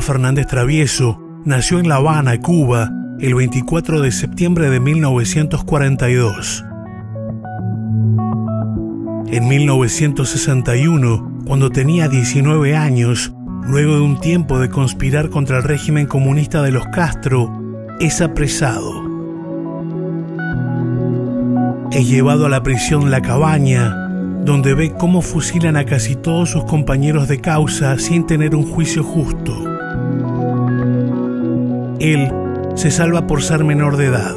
Fernández Travieso nació en La Habana, Cuba, el 24 de septiembre de 1942. En 1961, cuando tenía 19 años, luego de un tiempo de conspirar contra el régimen comunista de los Castro, es apresado. Es llevado a la prisión La Cabaña, donde ve cómo fusilan a casi todos sus compañeros de causa sin tener un juicio justo. Él se salva por ser menor de edad.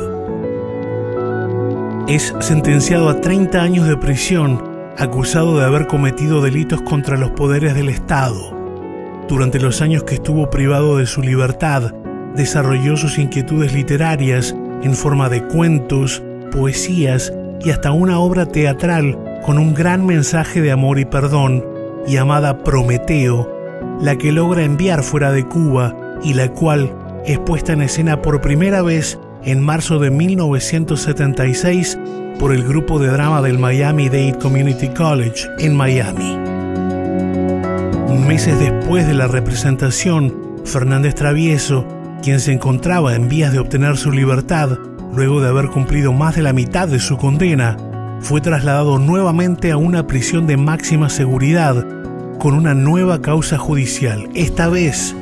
Es sentenciado a 30 años de prisión, acusado de haber cometido delitos contra los poderes del Estado. Durante los años que estuvo privado de su libertad, desarrolló sus inquietudes literarias en forma de cuentos, poesías y hasta una obra teatral con un gran mensaje de amor y perdón, llamada Prometeo, la que logra enviar fuera de Cuba y la cual es puesta en escena por primera vez en marzo de 1976 por el grupo de drama del Miami Dade Community College en Miami. Meses después de la representación, Fernández Travieso, quien se encontraba en vías de obtener su libertad, luego de haber cumplido más de la mitad de su condena, fue trasladado nuevamente a una prisión de máxima seguridad con una nueva causa judicial. Esta vez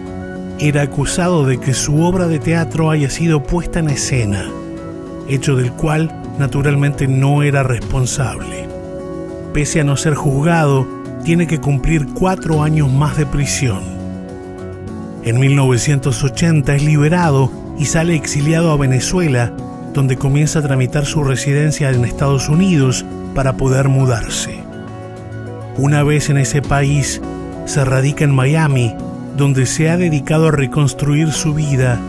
era acusado de que su obra de teatro haya sido puesta en escena, hecho del cual naturalmente no era responsable. Pese a no ser juzgado, tiene que cumplir cuatro años más de prisión. En 1980 es liberado y sale exiliado a Venezuela, donde comienza a tramitar su residencia en Estados Unidos para poder mudarse. Una vez en ese país, se radica en Miami, donde se ha dedicado a reconstruir su vida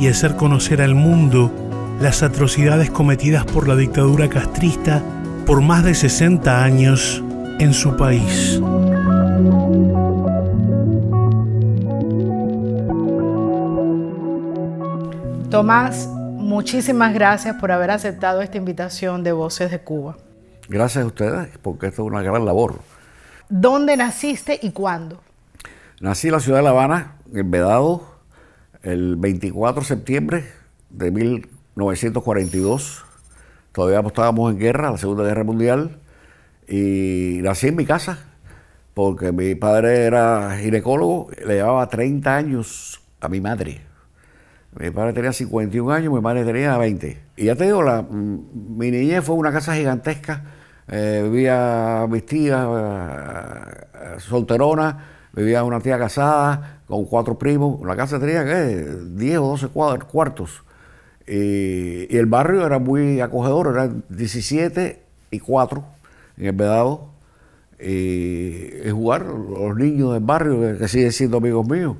y hacer conocer al mundo las atrocidades cometidas por la dictadura castrista por más de 60 años en su país. Tomás muchísimas gracias por haber aceptado esta invitación de Voces de Cuba. Gracias a ustedes, porque esto es una gran labor. ¿Dónde naciste y cuándo? Nací en la ciudad de La Habana, en Vedado, el 24 de septiembre de 1942. Todavía estábamos en guerra, la Segunda Guerra Mundial, y nací en mi casa, porque mi padre era ginecólogo, le llevaba 30 años a mi madre. Mi padre tenía 51 años, mi madre tenía 20. Y ya te digo, la, mi niñez fue una casa gigantesca. Eh, vivía mis tías, eh, solterona, vivía una tía casada con cuatro primos. La casa tenía ¿qué? 10 o 12 cuartos. Y, el barrio era muy acogedor, eran 17 y 4 en el Vedado. Y, jugar los niños del barrio, que siguen siendo amigos míos.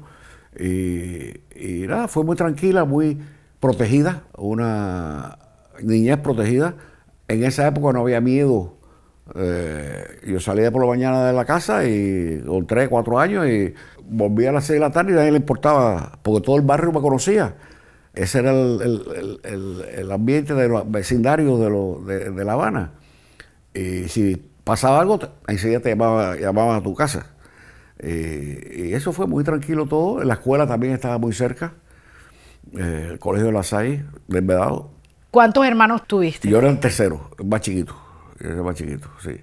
Y, y nada, fue muy tranquila, muy protegida, una niñez protegida. En esa época no había miedo. Eh, yo salía por la mañana de la casa y con tres, cuatro años y volvía a las seis de la tarde y a nadie le importaba, porque todo el barrio me conocía. Ese era el, ambiente de los vecindarios de, La Habana. Y si pasaba algo, enseguida te llamaba, llamaba a tu casa. Eh, y eso fue muy tranquilo todo. La escuela también estaba muy cerca. Eh, el colegio de la SAI, de Envedado. ¿Cuántos hermanos tuviste? Yo era el tercero, más chiquito. Yo era el más chiquito, sí.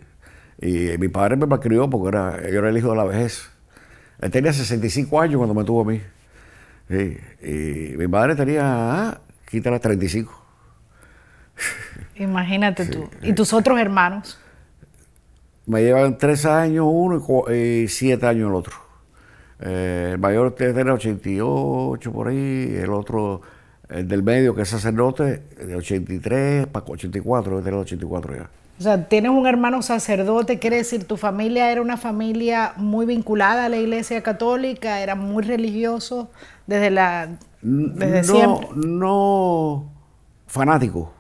Y eh, mi padre me crió porque era, yo era el hijo de la vejez. Él tenía 65 años cuando me tuvo a mí. Y mi madre tenía, ah, quítala, 35. Imagínate tú. ¿Y tus otros hermanos? me llevan tres años uno y, eh, siete años el otro. Eh, el mayor tiene 88 por ahí, el otro, del medio que es sacerdote, de 83 para 84, tiene 84 ya. O sea, tienes un hermano sacerdote, quiere decir, tu familia era una familia muy vinculada a la iglesia católica, era muy religioso desde la desde no, No fanático,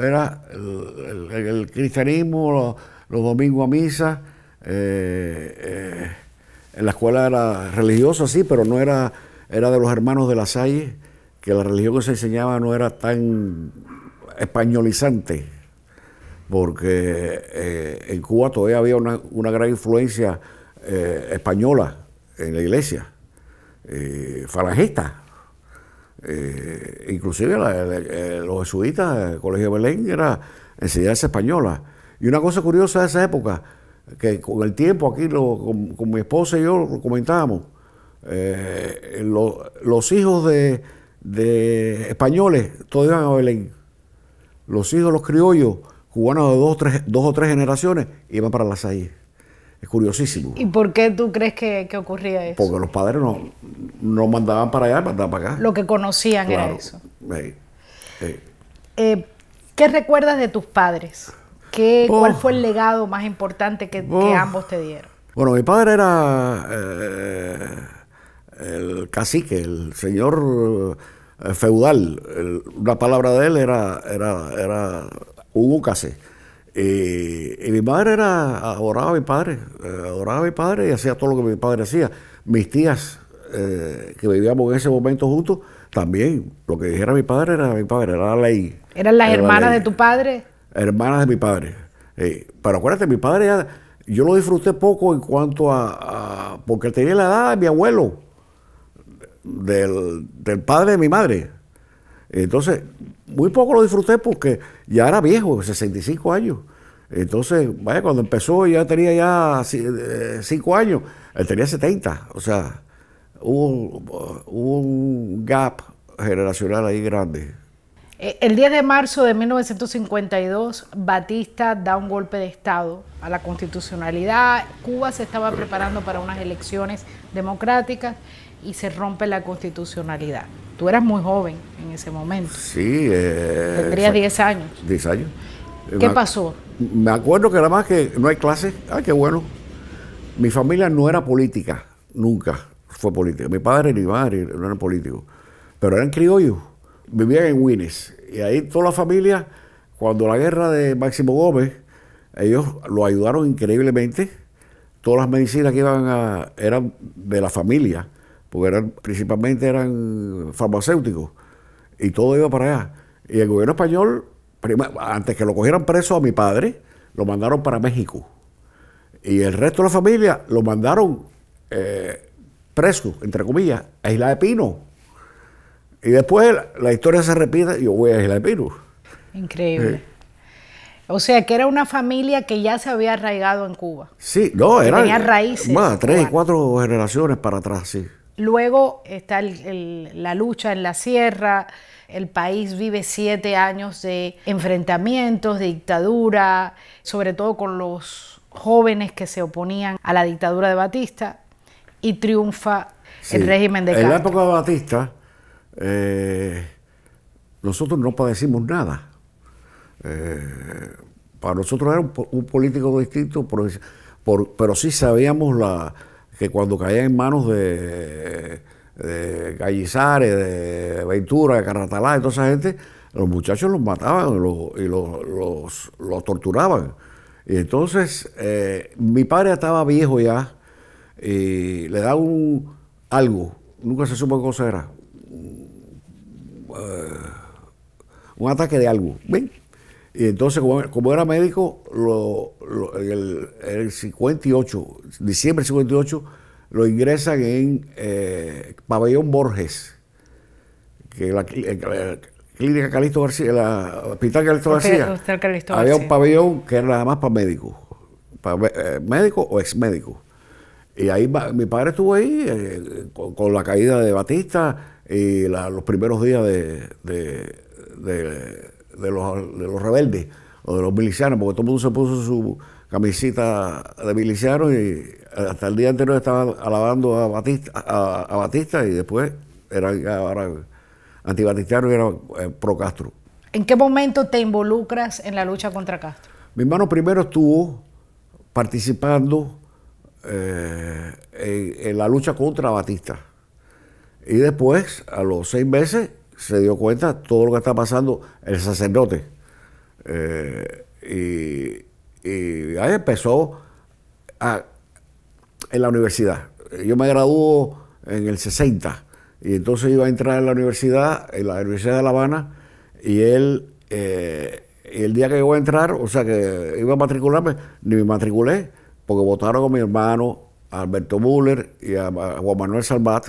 era el cristianismo los domingos a misa. Eh, eh, en la escuela era religiosa, sí, pero no era, era de los hermanos de la Salle, que la religión que se enseñaba no era tan españolizante, porque eh, en Cuba todavía había una, gran influencia española en la iglesia, falangista. inclusive los jesuitas, el Colegio de Belén, era enseñanza española. Y una cosa curiosa de esa época, que con el tiempo aquí con, mi esposa y yo lo comentábamos, eh, los hijos de, españoles todos iban a Belén. Los hijos de los criollos, cubanos de dos, o tres generaciones, iban para las Es curiosísimo. ¿Y por qué tú crees que, ocurría eso? Porque los padres no, mandaban para allá, mandaban para acá. Lo que conocían era eso. Eh, ¿Qué recuerdas de tus padres? ¿Cuál fue el legado más importante que, ambos te dieron? Bueno, mi padre era eh, el cacique, el señor eh, feudal. la palabra de él era, era, era un Y, mi madre era, adoraba a mi padre, eh, adoraba a mi padre y hacía todo lo que mi padre hacía. Mis tías, que vivíamos en ese momento juntos, también, lo que dijera mi padre era mi padre, era la ley. ¿Eran las hermanas de tu padre? hermanas de mi padre. Eh, pero acuérdate, mi padre ya, yo lo disfruté poco en cuanto a, porque tenía la edad de mi abuelo, del, padre de mi madre. Entonces, muy poco lo disfruté porque ya era viejo, 65 años. Entonces, vaya, cuando empezó ya tenía ya 5 eh, años, él tenía 70, o sea, hubo un gap generacional ahí grande. Eh, el 10 de marzo de 1952, Batista da un golpe de Estado a la constitucionalidad. Cuba se estaba preparando para unas elecciones democráticas y se rompe la constitucionalidad. Tú eras muy joven en ese momento. Sí. Eh, Tendrías 10 años. 10 años. ¿Qué pasó? Me acuerdo que nada más que no hay clases. Ay, ah, qué bueno. Mi familia no era política, nunca fue política. Mi padre ni madre no eran políticos, pero eran criollos vivían en Wines, Y ahí toda la familia, cuando la guerra de Máximo Gómez, ellos lo ayudaron increíblemente. Todas las medicinas que iban a, eran de la familia, porque eran, principalmente eran farmacéuticos, y todo iba para allá. Y el gobierno español, antes que lo cogieran preso a mi padre, lo mandaron para México. Y el resto de la familia lo mandaron eh, preso, entre comillas, a Isla de Pino y después la, historia se repite y yo voy a ir el virus. Increíble. O sea, que era una familia que ya se había arraigado en Cuba. Sí, no, era. Tenía raíces. Más, tres, y cuatro generaciones para atrás, sí. Luego está la lucha en la sierra. El país vive siete años de enfrentamientos, de dictadura, sobre todo con los jóvenes que se oponían a la dictadura de Batista, y triunfa el régimen de Castro. En la época de Batista, eh, nosotros no padecimos nada. Eh, para nosotros era un, político distinto, pero sí sabíamos la, que cuando caía en manos de, de de Ventura, de Carratalá, de toda esa gente, los muchachos los mataban y los, torturaban. Y entonces eh, mi padre estaba viejo ya y le da un algo, nunca se supo qué cosa era, eh, un ataque de algo. Y entonces, como, era médico, lo, en el, 58, diciembre del 58, lo ingresan en eh, Pabellón Borges, que eh, la, clínica Calixto García, hospital Calixto García, había un pabellón que era nada más para médicos, para médicos o médicos Y ahí mi padre estuvo ahí con, la caída de Batista, y los primeros días de, los, rebeldes o de los milicianos, porque todo el mundo se puso su camisita de miliciano y hasta el día anterior estaban alabando a Batista, a, Batista y después eran, anti antibatistianos y eran eh, pro Castro. ¿En qué momento te involucras en la lucha contra Castro? Mi hermano primero estuvo participando eh, en la lucha contra Batista y después, a los seis meses, se dio cuenta de todo lo que está pasando el sacerdote. Eh, y, ahí empezó en la universidad. Yo me graduó en el 60 y entonces iba a entrar en la universidad, en la Universidad de La Habana, y él, eh, el día que iba a entrar, o sea que iba a matricularme, ni me matriculé, porque votaron con mi hermano, Alberto Müller y a Juan Manuel Salvat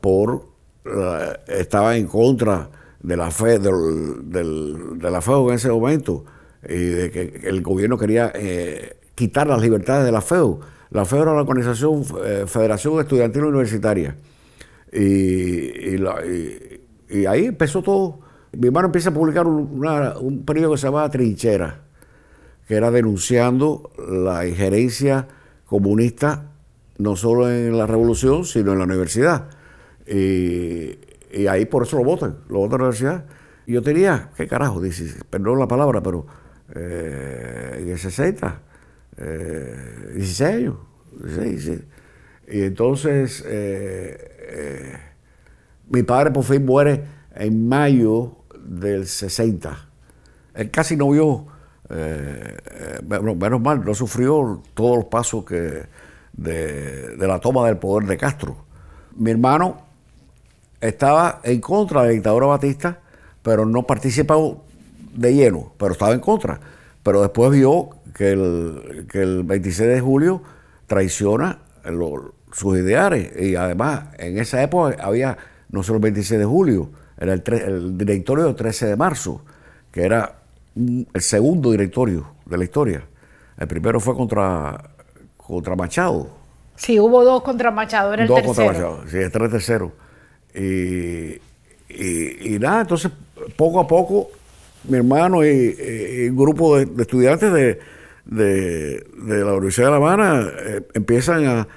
por eh, estaba en contra de la fe de la FEO en ese momento y de que el gobierno quería eh, quitar las libertades de la FEO. La FEO era la organización eh, Federación Estudiantil Universitaria y, ahí empezó todo. Mi hermano empieza a publicar un periódico que se llamaba Trinchera, que era denunciando la injerencia comunista no solo en la revolución, sino en la universidad y, ahí por eso lo votan, lo votan a la universidad. yo tenía, ¿qué carajo? perdón la palabra, pero en el 60, 16 años, Y entonces eh, eh, mi padre por fin muere en mayo del 60. Él casi no vio, eh, menos mal, no sufrió todos los pasos que, de, de la toma del poder de Castro. Mi hermano estaba en contra de la dictadura Batista, pero no participaba de lleno, pero estaba en contra. Pero después vio que el, que el 26 de julio traiciona sus ideales. Y además, en esa época había no solo el 26 de julio, era el, directorio del 13 de marzo, que era el segundo directorio de la historia. El primero fue contra, contra Machado. Sí, hubo dos contra Machado, era dos este el tercero. sí, el tercero. Eh, eh, y, nada, entonces poco a poco mi hermano y, eh, un grupo de, estudiantes de, la Universidad de La Habana empiezan a,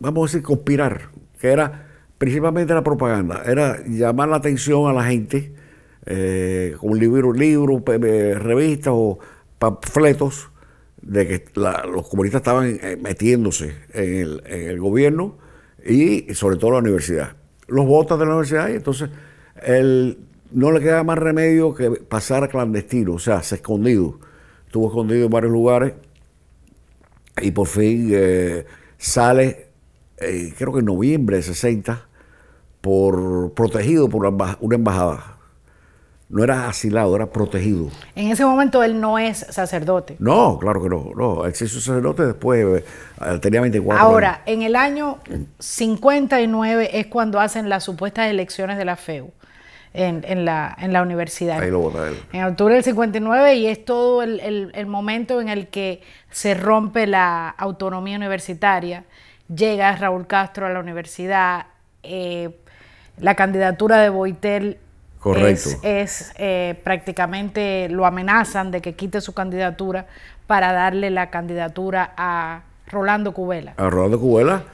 vamos a decir, conspirar, que era principalmente la propaganda, era llamar la atención a la gente con libros, libro, revistas o panfletos de que los comunistas estaban metiéndose en el, en el gobierno y sobre todo en la universidad los botas de la universidad y entonces él no le queda más remedio que pasar a clandestino, o sea, se escondido. Estuvo escondido en varios lugares y por fin eh, sale, eh, creo que en noviembre de 60, por, protegido por una embajada no era asilado, era protegido. En ese momento él no es sacerdote. No, claro que no, no, él se hizo sacerdote después, eh, tenía 24 Ahora, en el año 59 es cuando hacen las supuestas elecciones de la FEU. En, la, universidad. Ahí lo vota En octubre del 59 y es todo el, momento en el que se rompe la autonomía universitaria. Llega Raúl Castro a la universidad, eh, la candidatura de Boitel Correcto. Es, eh, prácticamente lo amenazan de que quite su candidatura para darle la candidatura a Rolando Cubela. A Rolando Cubela.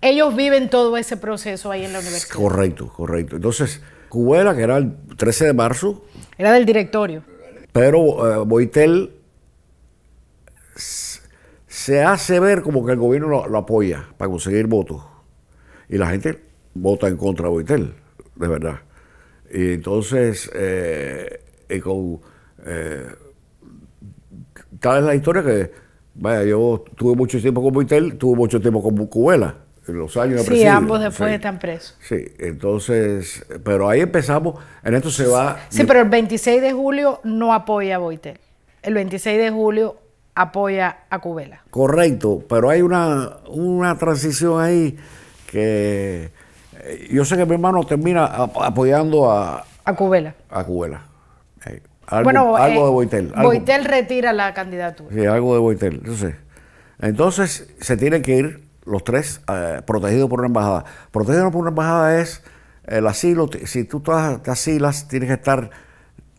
Ellos viven todo ese proceso ahí en la universidad. Correcto, correcto. Entonces, Cubela, que era el 13 de marzo. Era del directorio. Pero eh, Boitel se hace ver como que el gobierno lo, lo, apoya para conseguir votos. Y la gente vota en contra de Boitel, de verdad. Y entonces, tal eh, es eh, la historia que, vaya, yo tuve mucho tiempo con Boitel, tuve mucho tiempo con Cubela, en los años Sí, ambos después están presos. Sí, entonces, pero ahí empezamos, en esto se va... Sí, pero el 26 de julio no apoya a Boitel. El 26 de julio apoya a Cubela. Correcto, pero hay una, una transición ahí que eh, yo sé que mi hermano termina apoyando a. A Cubela. A Cubela. Eh, bueno, algo de eh, Boitel. Boitel retira la candidatura. Sí, algo de Boitel. Entonces, entonces se tienen que ir los tres protegidos por una embajada. Protegidos por una embajada es el asilo. Si tú te asilas, tienes que estar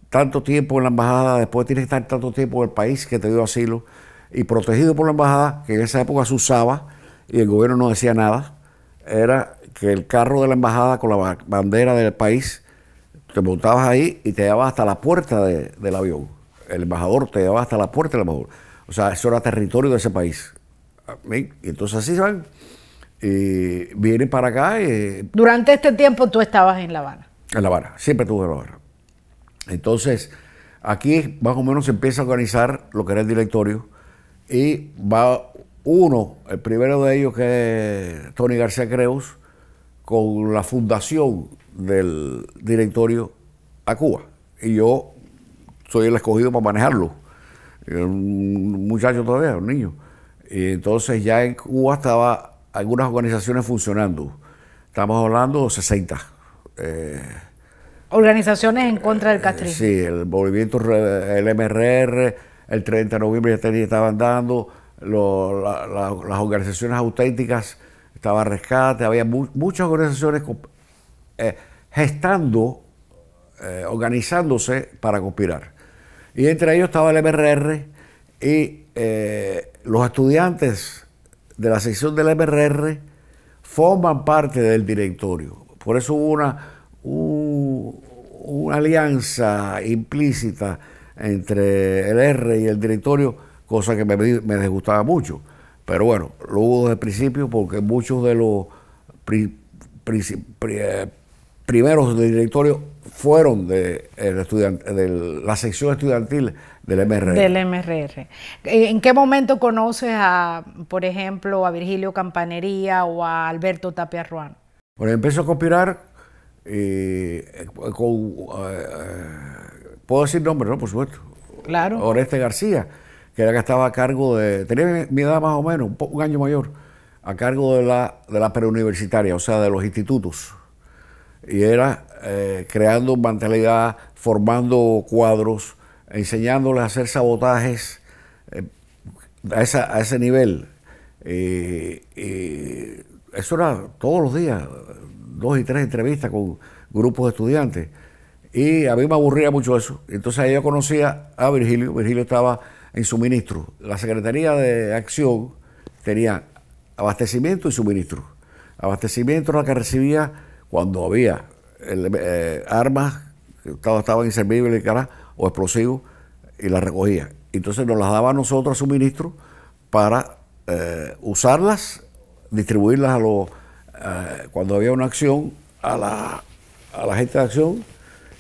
tanto tiempo en la embajada, después tienes que estar tanto tiempo en el país que te dio asilo. Y protegido por la embajada, que en esa época se usaba y el gobierno no decía nada, era que el carro de la embajada con la bandera del país, te montabas ahí y te llevabas hasta la puerta del avión. El embajador te llevaba hasta la puerta del embajador. O sea, eso era territorio de ese país. Ah, y entonces así van y vienen para acá. Y, Durante este tiempo tú estabas en La Habana. En La Habana, siempre estuve en La Habana. Entonces, aquí más o menos se empieza a organizar lo que era el directorio y va uno, el primero de ellos que es Tony García Creus, con la fundación del directorio a Cuba. Y yo soy el escogido para manejarlo. Eh, un muchacho todavía, un niño. Y entonces ya en Cuba estaba algunas organizaciones funcionando. Estamos hablando de 60. Eh, organizaciones en contra del eh, castrismo. Sí, el movimiento, el MRR, el 30 de noviembre ya estaban dando, las organizaciones auténticas estaba Rescate, había muchas organizaciones eh, gestando, eh, organizándose para conspirar. Y entre ellos estaba el MRR y eh, los estudiantes de la sección del MRR forman parte del directorio. Por eso hubo una, una alianza implícita entre el R y el directorio, cosa que me, me disgustaba mucho. Pero bueno, lo hubo desde el principio porque muchos de los eh, primeros del directorio fueron de, la sección estudiantil del MRR. Del MRR. Eh, ¿En qué momento conoces a, por ejemplo, a Virgilio Campanería o a Alberto Tapia Ruano? Bueno, empiezo a conspirar eh, con... puedo decir nombre, ¿no? Por supuesto. Claro. Oreste García que era que estaba a cargo de, tenía mi edad más o menos, un, año mayor, a cargo de la, de preuniversitaria, o sea, de los institutos. Y era eh, creando mentalidad, formando cuadros, enseñándoles a hacer sabotajes eh, a, ese nivel. Y eso era todos los días, dos y tres entrevistas con grupos de estudiantes. Y a mí me aburría mucho eso. Entonces ahí yo conocía a Virgilio. Virgilio estaba en suministro. La Secretaría de Acción tenía abastecimiento y suministro. Abastecimiento era la que recibía cuando había eh, armas que estaban inservibles o explosivos y las recogía. Entonces nos las daba a nosotros a suministro para eh, usarlas, distribuirlas a los, eh, cuando había una acción, a la, a la gente de acción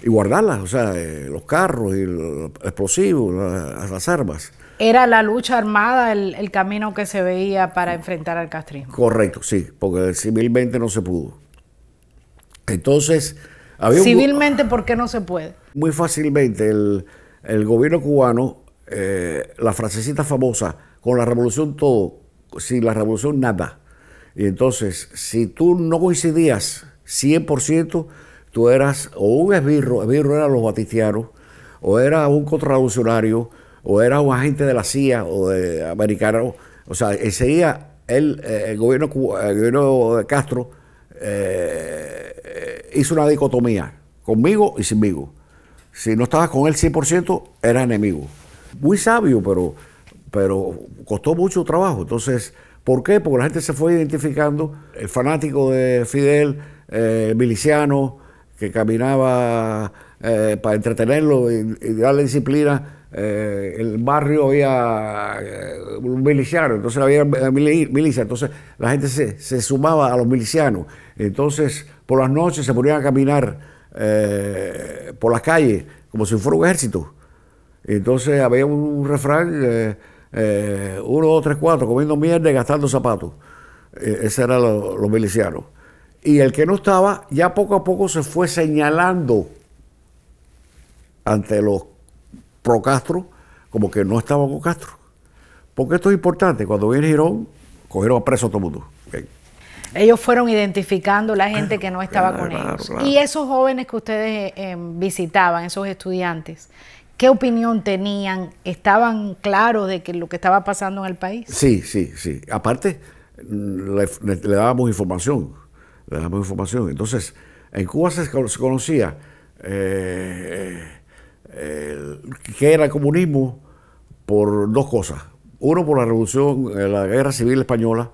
y guardarlas, o sea, eh, los carros y los explosivos, las armas. Era la lucha armada el, camino que se veía para enfrentar al castrismo. Correcto, sí, porque civilmente no se pudo. Entonces, Civilmente, ¿por qué no se puede? Muy fácilmente, el, gobierno cubano, eh, la frasecita famosa, con la revolución todo, sin la revolución nada. Y entonces, si tú no coincidías 100%, tú eras o un esbirro, esbirro eran los batistianos, o era un contravolucionario, o era un agente de la CIA o de americano. O sea, enseguida el, eh, el, gobierno, el gobierno de Castro eh, hizo una dicotomía, conmigo y sinmigo. Si no estabas con él 100%, era enemigo. Muy sabio, pero, pero costó mucho trabajo. Entonces, ¿por qué? Porque la gente se fue identificando, el fanático de Fidel, eh, miliciano, que caminaba eh, para entretenerlo y, darle disciplina. Eh, el barrio había eh, un miliciano, entonces había milicia, entonces la gente se, sumaba a los milicianos. Entonces, por las noches se ponían a caminar eh, por las calles como si fuera un ejército. Entonces había un, refrán, uno, dos, tres, cuatro, comiendo mierda y gastando zapatos. E, ese era los milicianos. Y el que no estaba ya poco a poco se fue señalando ante los pro Castro como que no estaba con Castro. Porque esto es importante. Cuando viene Girón, cogieron a preso a todo el mundo. Ellos fueron identificando la gente que no estaba con ellos. Y esos jóvenes que ustedes eh, eh, visitaban, esos estudiantes, ¿qué opinión tenían? ¿Estaban claros de que lo que estaba pasando en el país? Sí, sí, sí. Aparte, le, le dábamos información damos información. Entonces, en Cuba se, conocía eh, eh, qué era el comunismo por dos cosas. Uno por la revolución, eh, la guerra civil española,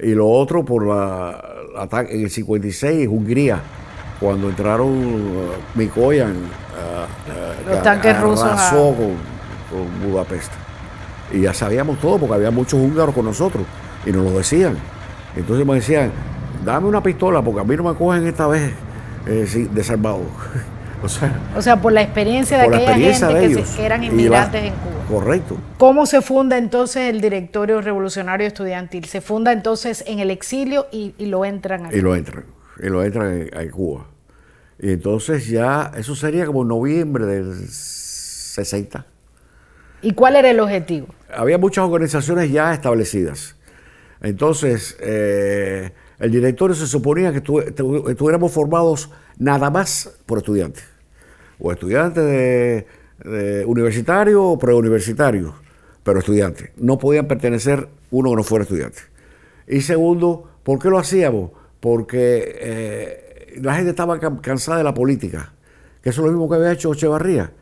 y lo otro por la, el ataque en el 56 en Hungría, cuando entraron Mikoyan, los tanques rusos ...a con Budapest. Y ya sabíamos todo, porque había muchos húngaros con nosotros, y nos lo decían. Entonces me decían, dame una pistola porque a mí no me cogen esta vez desarmado. Eh, de o, sea, o sea, por la experiencia de aquella gente que, eran inmigrantes en Cuba. Correcto. ¿Cómo se funda entonces el directorio revolucionario estudiantil? Se funda entonces en el exilio y, lo entran aquí. Y lo entran, y lo entran a en, Cuba. Y entonces ya, eso sería como noviembre del 60. ¿Y cuál era el objetivo? Había muchas organizaciones ya establecidas. Entonces, eh, el directorio se suponía que estuviéramos formados nada más por estudiantes, o estudiantes universitarios universitario o preuniversitarios, pero estudiantes. No podían pertenecer uno que no fuera estudiante. Y segundo, ¿por qué lo hacíamos? Porque eh, la gente estaba cansada de la política, que eso es lo mismo que había hecho Echevarría,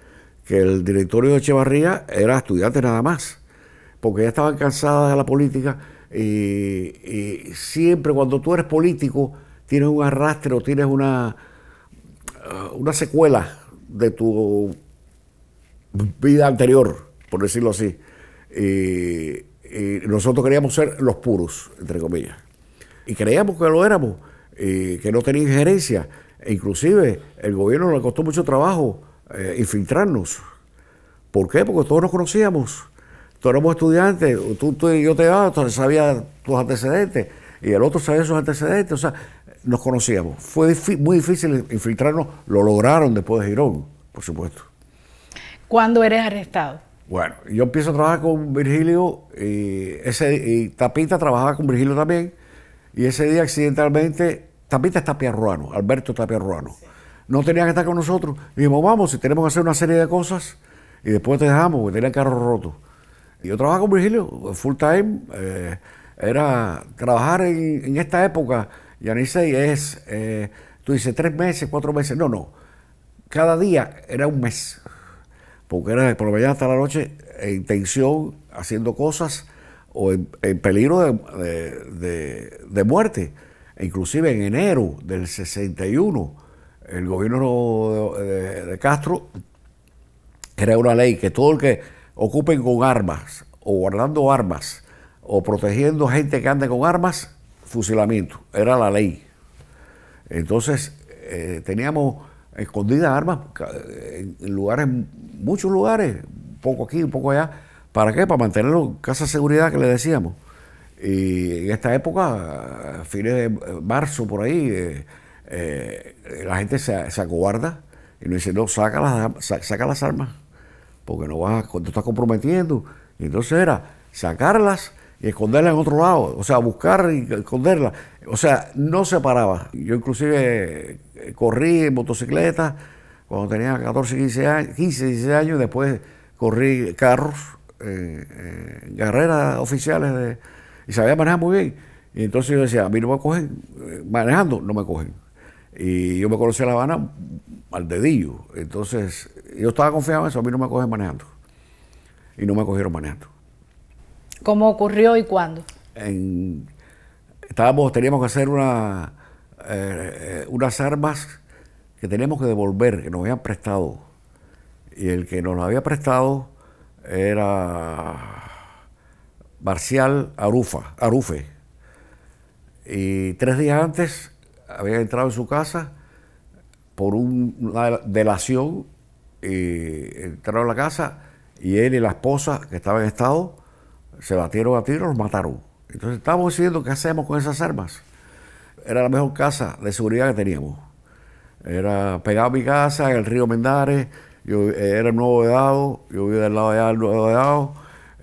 que el directorio de Echevarría era estudiante nada más, porque ya estaban cansadas de la política y eh, eh, siempre cuando tú eres político tienes un arrastre o tienes una, ah, una secuela de tu vida anterior, por decirlo así. Eh, nosotros queríamos ser los puros, entre comillas. Y creíamos que lo éramos, que no tenía injerencia. E inclusive el gobierno le costó mucho trabajo infiltrarnos. ¿Por qué? Porque todos nos conocíamos Tú éramos estudiantes, tú, y yo te iba, tú sabías tus antecedentes y el otro sabía sus antecedentes. O sea, nos conocíamos. Fue muy difícil infiltrarnos, lo lograron después de Girón, por supuesto. ¿Cuándo eres arrestado? Bueno, yo empiezo a trabajar con Virgilio y, ese, Tapita trabajaba con Virgilio también. Y ese día accidentalmente, Tapita es Tapia Ruano, Alberto Tapia Ruano. No tenía que estar con nosotros. dijimos, vamos, si tenemos que hacer una serie de cosas y después te dejamos, porque tenía el carro roto. Yo trabajo, con Virgilio full time. Eh, era trabajar en, esta época, ya ni Yanisei, es, eh, tú dices, tres meses, cuatro meses. No, no. Cada día era un mes. Porque era por la mañana hasta la noche en tensión, haciendo cosas o en, peligro de, muerte. E inclusive en enero del 61, el gobierno de, de Castro crea una ley que todo el que ocupen con armas o guardando armas o protegiendo gente que anda con armas, fusilamiento. Era la ley. Entonces eh, teníamos escondidas armas en lugares, muchos lugares, un poco aquí, un poco allá. ¿Para qué? Para mantener en casa de seguridad que le decíamos. Y en esta época, a fines de marzo por ahí, eh, eh, la gente se, se acobarda y nos dice, no, saca las, saca las armas porque no vas, te estás comprometiendo. Y entonces era sacarlas y esconderlas en otro lado, o sea, buscar y esconderlas. O sea, no se paraba. Yo inclusive eh, corrí en motocicleta cuando tenía 14, 15 años, 15, 16 años, después corrí carros, eh, eh, carreras oficiales de, y sabía manejar muy bien. Y entonces yo decía, a mí no me cogen, manejando no me cogen. Y yo me conocí a La Habana al dedillo. Entonces, yo estaba confiado en eso, a mí no me cogen manejando. Y no me cogieron manejando. ¿Cómo ocurrió y cuándo? estábamos, teníamos que hacer una, eh, eh, unas armas que teníamos que devolver, que nos habían prestado. Y el que nos las había prestado era Marcial Arufa, Arufe. Y tres días antes había entrado en su casa por una delación, y entraron a la casa y él y la esposa que estaba en estado se batieron a tiros, los mataron. Entonces estábamos diciendo qué hacemos con esas armas. Era la mejor casa de seguridad que teníamos. Era pegado a mi casa, en el río Mendares, yo era el nuevo vedado, yo vivía del lado de allá del nuevo vedado,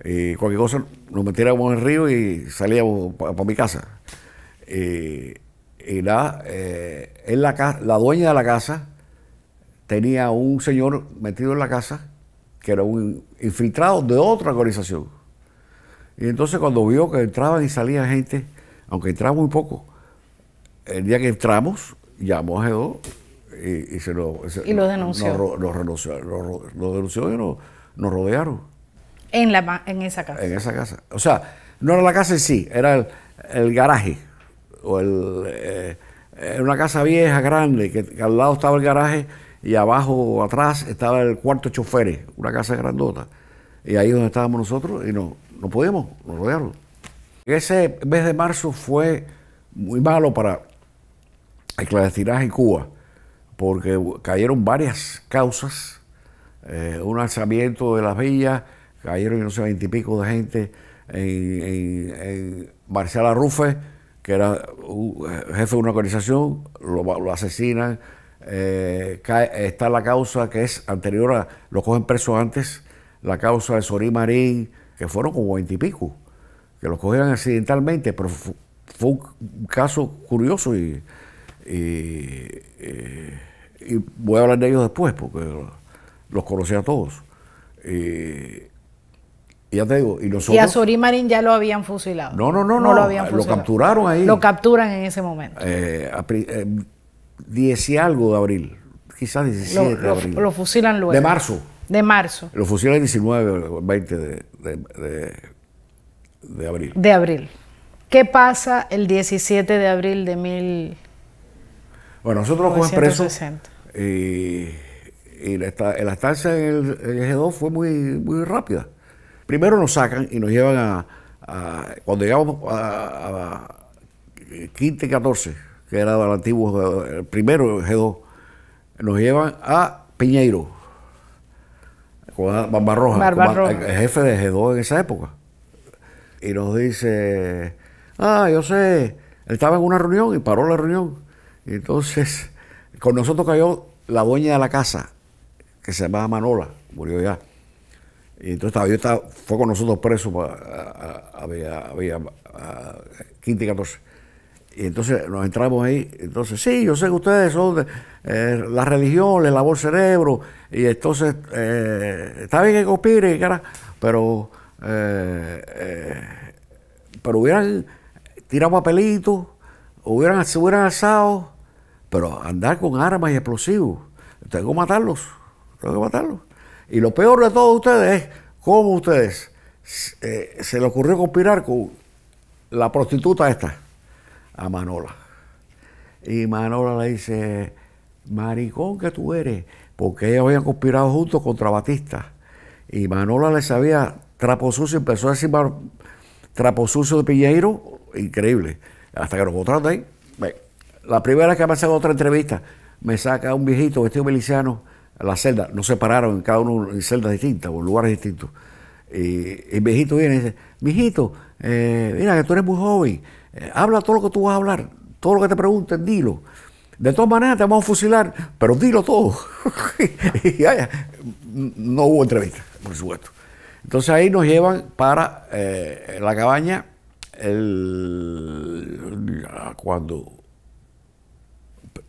y cualquier cosa nos metiéramos en el río y salíamos para mi casa. Y la, eh, en la, la dueña de la casa tenía un señor metido en la casa que era un infiltrado de otra organización. Y entonces cuando vio que entraban y salían gente, aunque entraba muy poco, el día que entramos, llamó a Gedó y, se lo, y lo denunció. Nos, denunció y nos, rodearon. En, la, en esa casa. En esa casa. O sea, no era la casa en sí, era el garaje o eh, una casa vieja, grande, que, al lado estaba el garaje y abajo, atrás, estaba el cuarto de choferes, una casa grandota. Y ahí es donde estábamos nosotros y no, no podíamos, rodearlo Ese mes de marzo fue muy malo para el clandestinaje en Cuba, porque cayeron varias causas, eh, un alzamiento de las villas, cayeron, no sé, veintipico de gente en, en, en que era uh, jefe de una organización, lo, asesinan, eh, está la causa que es anterior a, lo cogen preso antes, la causa de Sorí Marín, que fueron como veintipico, que los cogían accidentalmente, pero fue, un caso curioso y, voy a hablar de ellos después porque los conocía a todos y Y a ya lo habían fusilado. No, no, no, no. lo, habían lo, capturaron ahí. Lo capturan en ese momento. Eh, 10 eh, y algo de abril, quizás 17 de abril. Lo, fusilan luego. De marzo. De marzo. Lo fusilan el 19, 20 de, de, abril. De abril. ¿Qué pasa el 17 de abril de mil... Bueno, nosotros lo preso. Eh, y, y la, estancia en el, Eje 2 fue muy, muy rápida. Primero nos sacan y nos llevan a, cuando llegamos a, 15 14, que era el antiguo, el primero G2, nos llevan a Piñeiro, con Barbarroja, el jefe de G2 en esa época. Y nos dice, ah, yo sé, él estaba en una reunión y paró la reunión. Y entonces, con nosotros cayó la dueña de la casa, que se llamaba Manola, murió ya. Y entonces yo estaba fue con nosotros preso, pues, había había y Y entonces nos entramos ahí. Entonces, sí, yo sé que ustedes son de eh, la religión, le lavó cerebro. Y entonces, eh, está bien que conspire, pero, eh, pero hubieran tirado papelitos, hubieran, se hubieran asado pero andar con armas y explosivos. Tengo que matarlos, tengo que matarlos. Y lo peor de todo ustedes es cómo ustedes eh, se le ocurrió conspirar con la prostituta esta, a Manola. Y Manola le dice, maricón que tú eres, porque ellos habían conspirado juntos contra Batista. Y Manola le sabía trapo sucio, empezó a decir trapo sucio de Pilleiro, increíble, hasta que lo encontraron ahí. La primera que me hacen otra entrevista, me saca un viejito vestido miliciano la celda, nos separaron cada uno en celdas distintas o lugares distintos. Y el viejito viene y dice, viejito, eh, mira que tú eres muy joven, eh, habla todo lo que tú vas a hablar, todo lo que te pregunten, dilo. De todas maneras te vamos a fusilar, pero dilo todo. y ya no hubo entrevista, por supuesto. Entonces ahí nos llevan para eh, la cabaña el, cuando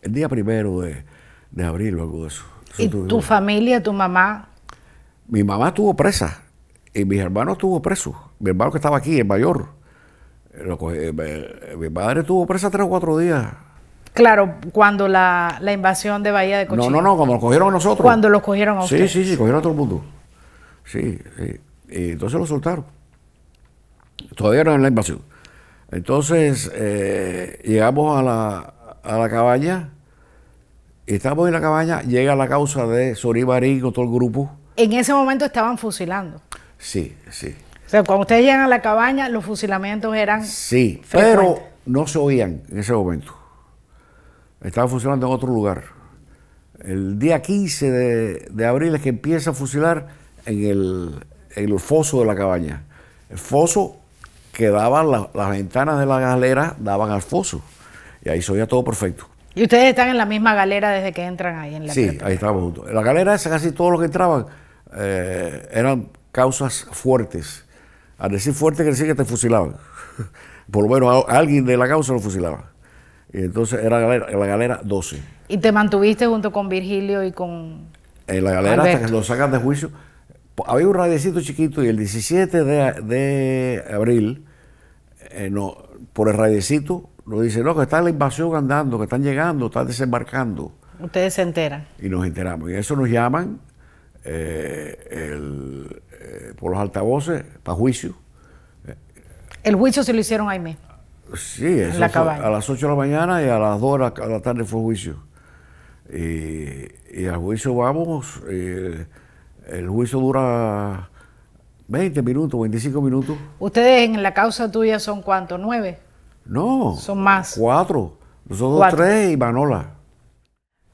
el día primero de, de abril o algo de eso. ¿Y tu familia, tu mamá? Mi mamá estuvo presa y mis hermanos estuvo presos. Mi hermano que estaba aquí, en mayor. Eh, eh, mi padre estuvo presa tres o cuatro días. Claro, cuando la, la invasión de Bahía de Cochino. No, no, no, cuando los cogieron nosotros. Cuando los cogieron a ustedes. Sí, sí, sí, cogieron a todo el mundo. Sí, sí. Y entonces los soltaron. Todavía no en la invasión. Entonces eh, llegamos a la, a la cabaña Estamos en la cabaña, llega la causa de Soribari con todo el grupo. En ese momento estaban fusilando. Sí, sí. O sea, cuando ustedes llegan a la cabaña, los fusilamientos eran. Sí, pero no se oían en ese momento. Estaban fusilando en otro lugar. El día 15 de, abril es que empieza a fusilar en el, foso de la cabaña. El foso que daban las ventanas de la galera, daban al foso. Y ahí se oía todo perfecto. Y ustedes están en la misma galera desde que entran ahí en la Sí, ahí estábamos juntos. En la galera esa casi todos los que entraban eh, eran causas fuertes. Al decir fuerte quiere decir que te fusilaban. Por lo menos a, alguien de la causa lo fusilaba. Y entonces era la galera, la galera 12. ¿Y te mantuviste junto con Virgilio y con.? En la galera hasta que lo sacan de juicio. Había un radiecito chiquito y el 17 de, abril, eh, no, por el radiecito nos dicen, no, que está la invasión andando, que están llegando, están desembarcando. Ustedes se enteran. Y nos enteramos. Y eso nos llaman eh, eh, por los altavoces para juicio. El juicio se lo hicieron a Aime. Sí, eso a las 8 de la mañana y a las 2 de la, tarde fue juicio. Y, al juicio vamos, el, juicio dura 20 minutos, 25 minutos. ¿Ustedes en la causa tuya son cuántos? ¿Nueve? No. Son más. Cuatro. Nosotros tres y Manola.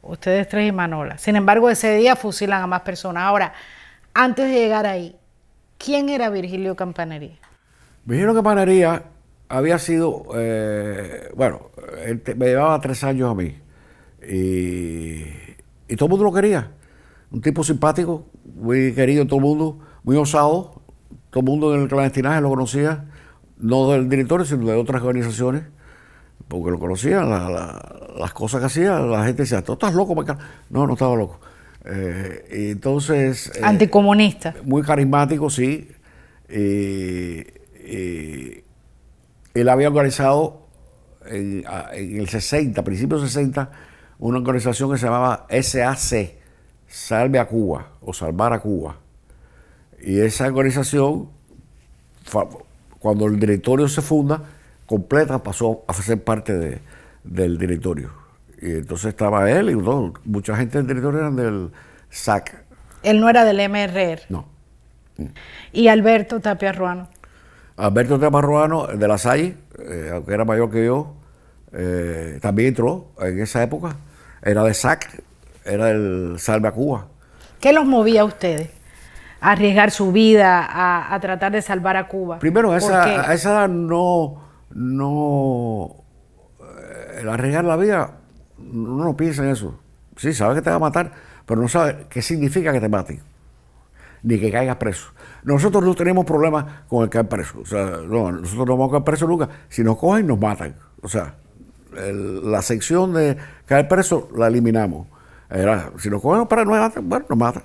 Ustedes tres y Manola. Sin embargo, ese día fusilan a más personas. Ahora, antes de llegar ahí, ¿quién era Virgilio Campanería? Virgilio Campanería había sido, eh, bueno, me llevaba tres años a mí. Y, todo el mundo lo quería. Un tipo simpático, muy querido todo el mundo, muy osado. Todo el mundo en el clandestinaje lo conocía no del directorio, sino de otras organizaciones, porque lo conocían, las cosas que hacía, la gente decía, estás loco, No, no estaba loco. Eh, entonces... Eh, Anticomunista. Muy carismático, sí. él había organizado en, el 60, principios 60, una organización que se llamaba SAC, Salve a Cuba, o Salvar a Cuba. Y esa organización cuando el directorio se funda, completa pasó a ser parte de, del directorio. Y entonces estaba él y mucha gente del directorio eran del SAC. Él no era del MRR. No. Y Alberto Tapia Ruano. Alberto Tapia Ruano, de la SAI, eh, aunque era mayor que yo, eh, también entró en esa época. Era de SAC, era del Salve a Cuba. ¿Qué los movía a ustedes? arriesgar su vida a, tratar de salvar a Cuba? Primero, a esa, edad no, no, eh, el arriesgar la vida, no piensa en eso. Sí, sabes que te va a matar, pero no sabe qué significa que te maten, ni que caigas preso. Nosotros no tenemos problema con el caer preso. O sea, no, nosotros no vamos a caer preso nunca. Si nos cogen, nos matan. O sea, la sección de caer preso la eliminamos. si nos cogen para no matar, bueno, nos matan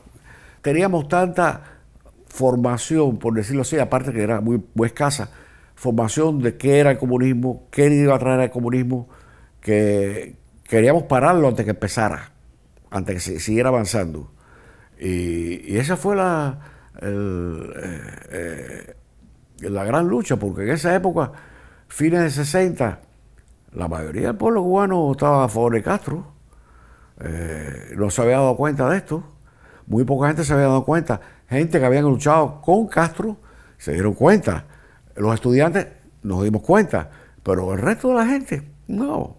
teníamos tanta formación, por decirlo así, aparte que era muy, escasa, formación de qué era el comunismo, qué iba a traer el comunismo, que queríamos pararlo antes que empezara, antes que siguiera avanzando. Y, esa fue la, eh, eh, la gran lucha, porque en esa época, fines de 60, la mayoría del pueblo cubano estaba a favor de Castro, eh, no se había dado cuenta de esto. Muy poca gente se había dado cuenta. Gente que habían luchado con Castro se dieron cuenta. Los estudiantes nos dimos cuenta, pero el resto de la gente no.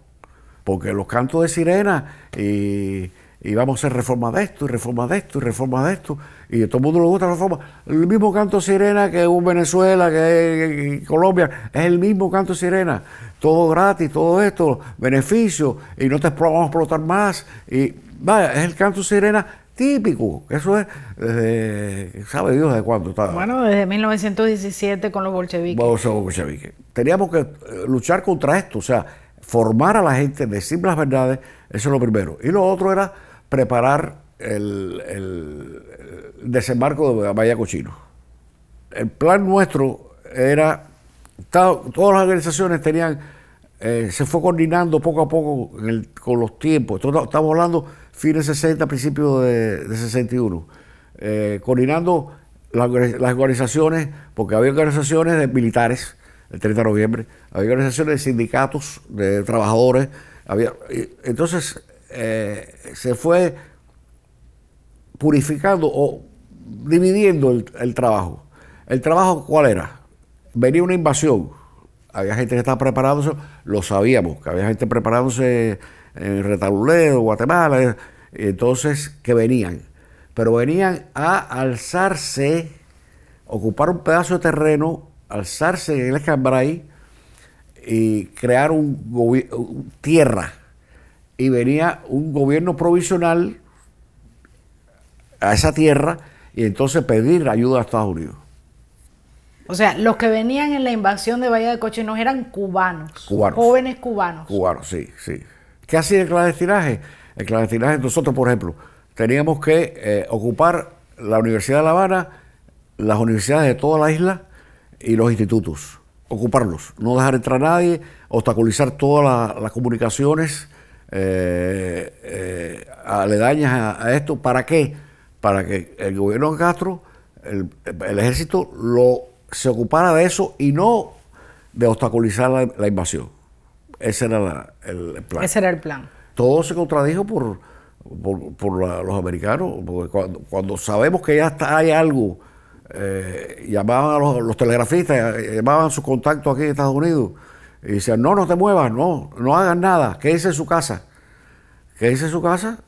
Porque los cantos de sirena y, íbamos vamos a hacer reforma de esto y reforma de esto y reforma de esto y a todo el mundo le gusta la reforma. El mismo canto sirena que hubo en Venezuela, que Colombia, es el mismo canto sirena. Todo gratis, todo esto, beneficio y no te vamos a explotar más. Y vaya, es el canto de sirena típico. Eso es, sabe Dios de cuándo estaba. Bueno, desde 1917 con los bolcheviques. Teníamos que eh, luchar contra esto, o sea, formar a la gente, decir las verdades, eso es lo primero. Y lo otro era preparar el, desembarco de Mayacochino. El plan nuestro era, todas las organizaciones tenían, eh, se fue coordinando poco a poco con los tiempos. estamos hablando fines 60, principios de, 61, eh, coordinando las, organizaciones, porque había organizaciones de militares, el 30 de noviembre, había organizaciones de sindicatos, de trabajadores, había, entonces eh, se fue purificando o dividiendo el, el trabajo. ¿El trabajo cuál era? Venía una invasión había gente que estaba preparándose, lo sabíamos, que había gente preparándose en Retabulero, Guatemala, eh, entonces que venían. Pero venían a alzarse, ocupar un pedazo de terreno, alzarse en el escambray y crear un tierra. Y venía un gobierno provisional a esa tierra y entonces pedir ayuda a Estados Unidos. O sea, los que venían en la invasión de Bahía de no eran cubanos. Cubanos. Jóvenes cubanos. Cubanos, sí, sí. ¿Qué hacía el clandestinaje? El clandestinaje, nosotros, por ejemplo, teníamos que eh, ocupar la Universidad de La Habana, las universidades de toda la isla y los institutos. Ocuparlos, no dejar entrar a nadie, obstaculizar todas las comunicaciones eh, eh, aledañas a, esto. ¿Para qué? Para que el gobierno de Castro, el, ejército, lo, se ocupara de eso y no de obstaculizar la invasión. Ese era el plan. Ese era el plan. Todo se contradijo por, por, los americanos, porque cuando, sabemos que ya está, hay algo, eh, llamaban a los, telegrafistas, llamaban a sus contactos aquí en Estados Unidos y decían, no, no te muevas, no, no hagas nada, quédese en su casa. quédese en su casa,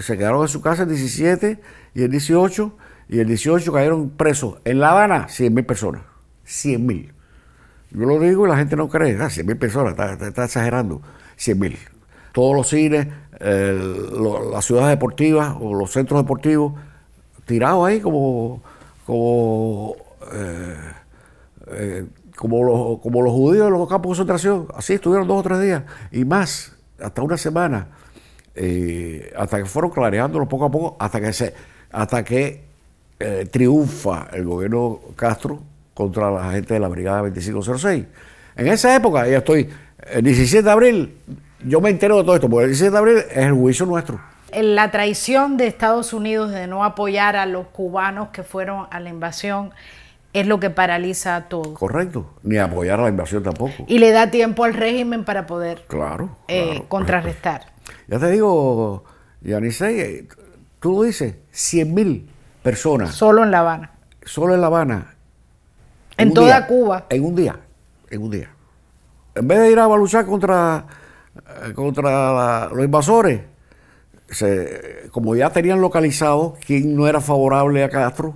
se quedaron en su casa el 17 y el 18, y el 18 cayeron presos en La Habana 100 mil personas, 100 mil. Yo lo digo y la gente no cree. Ah, 100 mil personas, está, exagerando. 100 mil. Todos los cines, las ciudades deportivas o los centros deportivos, tirados ahí como, como, eh, eh, como, los, como los judíos en los campos de concentración. Así estuvieron dos o tres días y más, hasta una semana, eh, hasta que fueron clareándolo poco a poco, hasta que, se, hasta que triunfa el gobierno Castro contra la gente de la Brigada 2506. En esa época, ya estoy, el 17 de abril, yo me entero de todo esto, porque el 17 de abril es el juicio nuestro. La traición de Estados Unidos de no apoyar a los cubanos que fueron a la invasión es lo que paraliza a todo. Correcto, ni apoyar a la invasión tampoco. Y le da tiempo al régimen para poder claro, eh, contrarrestar. Ya te digo, Yanisei, tú lo dices, 100.000 personas. Solo en La Habana. Solo en La Habana en, toda Cuba. En un día, en un día. En vez de ir a luchar contra, eh, contra los invasores, como ya tenían localizado quién no era favorable a Castro,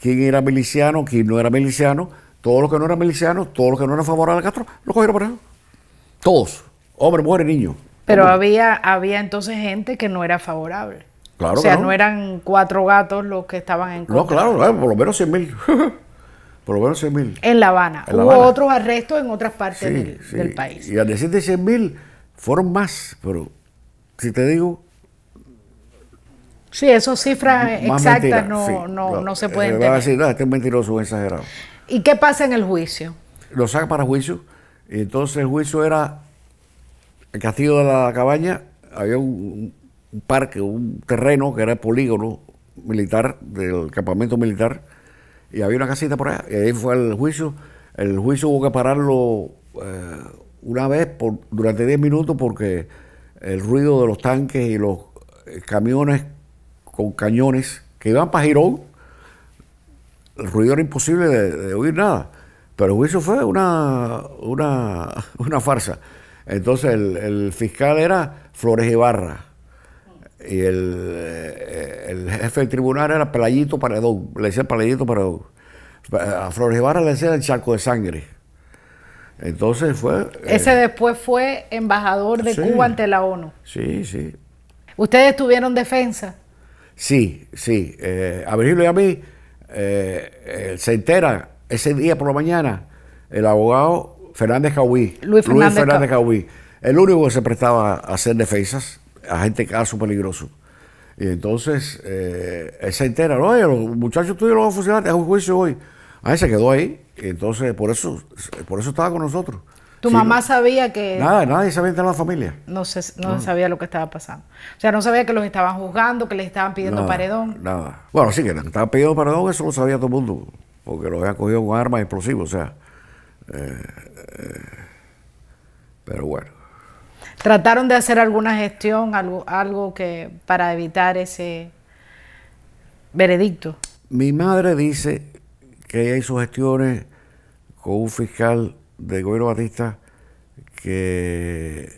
quién era miliciano, quién no era miliciano, todos los que no eran milicianos, todos los que no eran favorables a Castro, los cogieron para Todos, hombres, mujeres, niños. Pero había, había entonces gente que no era favorable. Claro o sea, no. eran cuatro gatos los que estaban en contra. No, claro, claro por lo menos 100 mil. mil. En La Habana. otros arrestos en otras partes del, país. Y al de 100 mil, fueron más, pero si te digo... Sí, esas cifras exactas no, no, no, se eh, pueden tener. Decir, no, este es mentiroso, exagerado. ¿Y qué pasa en el juicio? Lo saca para juicio. entonces el juicio era el castillo de la cabaña, había un, parque, un terreno que era polígono militar, del campamento militar y había una casita por allá. Y ahí fue el juicio. El juicio hubo que pararlo eh, una vez por, durante 10 minutos porque el ruido de los tanques y los eh, camiones con cañones que iban para Girón, el ruido era imposible de, oír nada. Pero el juicio fue una, una, farsa. Entonces el, el fiscal era Flores Ibarra y eh, el, jefe del tribunal era Pelayito Paredón, le decía Pelayito Paredón. Eh, a Flores Guevara le decía el charco de sangre. Entonces fue... Eh, ese después fue embajador de Cuba ante la ONU. Sí, sí. ¿Ustedes tuvieron defensa? Sí, sí. a Virgilio y a mí se entera ese día por la mañana el abogado Fernández Cauí. Luis Fernández, Luis Fernández El único que se prestaba a hacer defensas agente caso peligroso. Y entonces eh, él se entera, no, oye, los muchachos tuyos los van a funcionar, un juicio hoy. Ahí se quedó ahí, y entonces por eso, por eso estaba con nosotros. ¿Tu mamá sabía que...? Nada, nadie sabía entrar la familia. No, no, sabía lo que estaba pasando. O sea, no sabía que los estaban juzgando, que les estaban pidiendo paredón. Nada. Bueno, sí, que les estaban pidiendo paredón, eso lo sabía todo el mundo, porque lo había cogido con armas explosivas, o sea... Eh, eh, pero bueno. ¿Trataron de hacer alguna gestión, algo, que para evitar ese veredicto? Mi madre dice que ella hizo gestiones con un fiscal de gobierno Batista que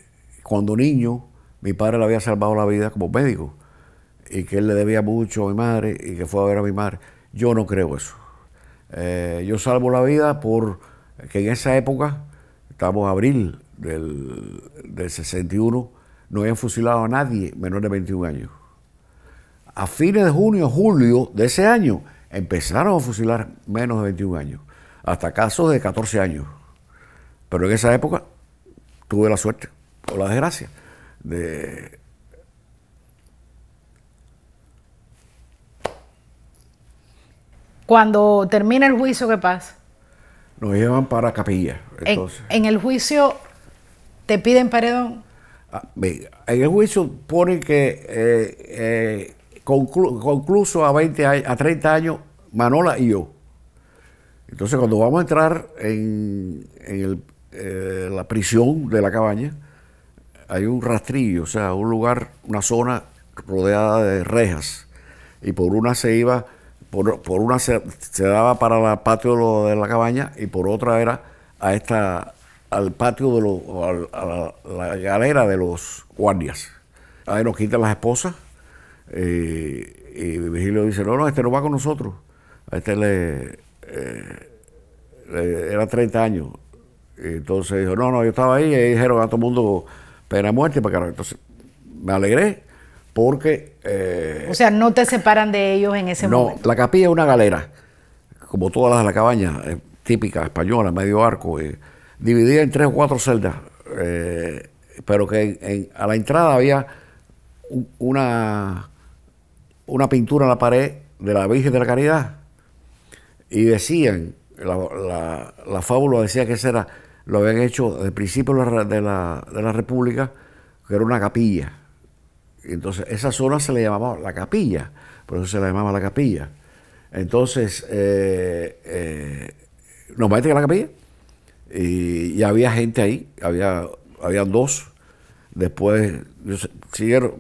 cuando niño mi padre le había salvado la vida como médico y que él le debía mucho a mi madre y que fue a ver a mi madre. Yo no creo eso. Eh, yo salvo la vida por que en esa época, estamos en abril del, 61 no habían fusilado a nadie menor de 21 años. A fines de junio, julio de ese año, empezaron a fusilar menos de 21 años, hasta casos de 14 años. Pero en esa época tuve la suerte, o la desgracia, de Cuando termina el juicio, ¿qué pasa? Nos llevan para capilla. en, el juicio ¿Te piden paredón ah, En el juicio pone que eh, eh concluso a, 20 a 30 años Manola y yo. Entonces cuando vamos a entrar en, eh, la prisión de la cabaña, hay un rastrillo, o sea, un lugar, una zona rodeada de rejas. Y por una se iba, por, una se, daba para la patio de la cabaña y por otra era a esta al patio de los, a la, galera de los guardias. Ahí nos quitan las esposas. Eh, y Virgilio dice, no, no, este no va con nosotros. A este le, eh, era 30 años. Entonces dijo, no, no, yo estaba ahí y dijeron a todo el mundo pena de muerte. Para Entonces me alegré porque... Eh, o sea, no te separan de ellos en ese momento. No, la capilla es una galera, como todas las de la cabaña, típica española, medio arco dividida en tres o cuatro celdas, eh, pero que a la entrada había una, una pintura en la pared de la Virgen de la Caridad. Y decían, la, fábula decía que era, lo habían hecho desde el principio de la, República, que era una capilla. entonces, esa zona se le llamaba la capilla, por eso se la llamaba la capilla. Entonces, eh, eh, ¿nos decir que la capilla? Y, había gente ahí, había, dos. Después, yo sé, si quiero,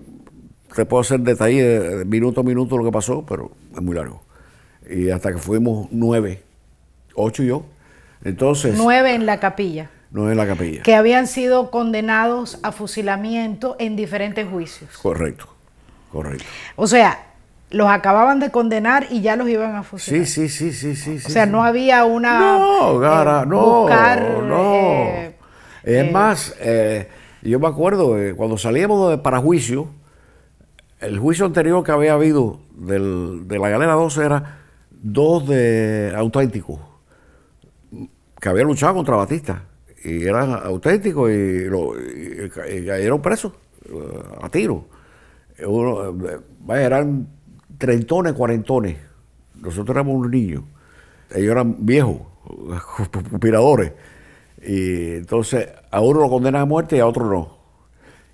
te puedo hacer detalle minuto a minuto lo que pasó, pero es muy largo. Y hasta que fuimos nueve, ocho y yo. Entonces. Nueve en la capilla. Nueve en la capilla. Que habían sido condenados a fusilamiento en diferentes juicios. Correcto, correcto. O sea, los acababan de condenar y ya los iban a fusilar. Sí, sí, sí, sí, sí. O sea, no había una... No, Gara, eh, no, no. Eh, es eh, más, yo me acuerdo, cuando salíamos de, para juicio, el juicio anterior que había habido de la galera 12 era dos de auténticos, que habían luchado contra Batista, y eran auténticos y, lo, presos a tiro. Uno, eran trentones, cuarentones. Nosotros éramos unos niños. Ellos eran viejos, conspiradores. Y entonces a uno lo condenan a muerte y a otro no.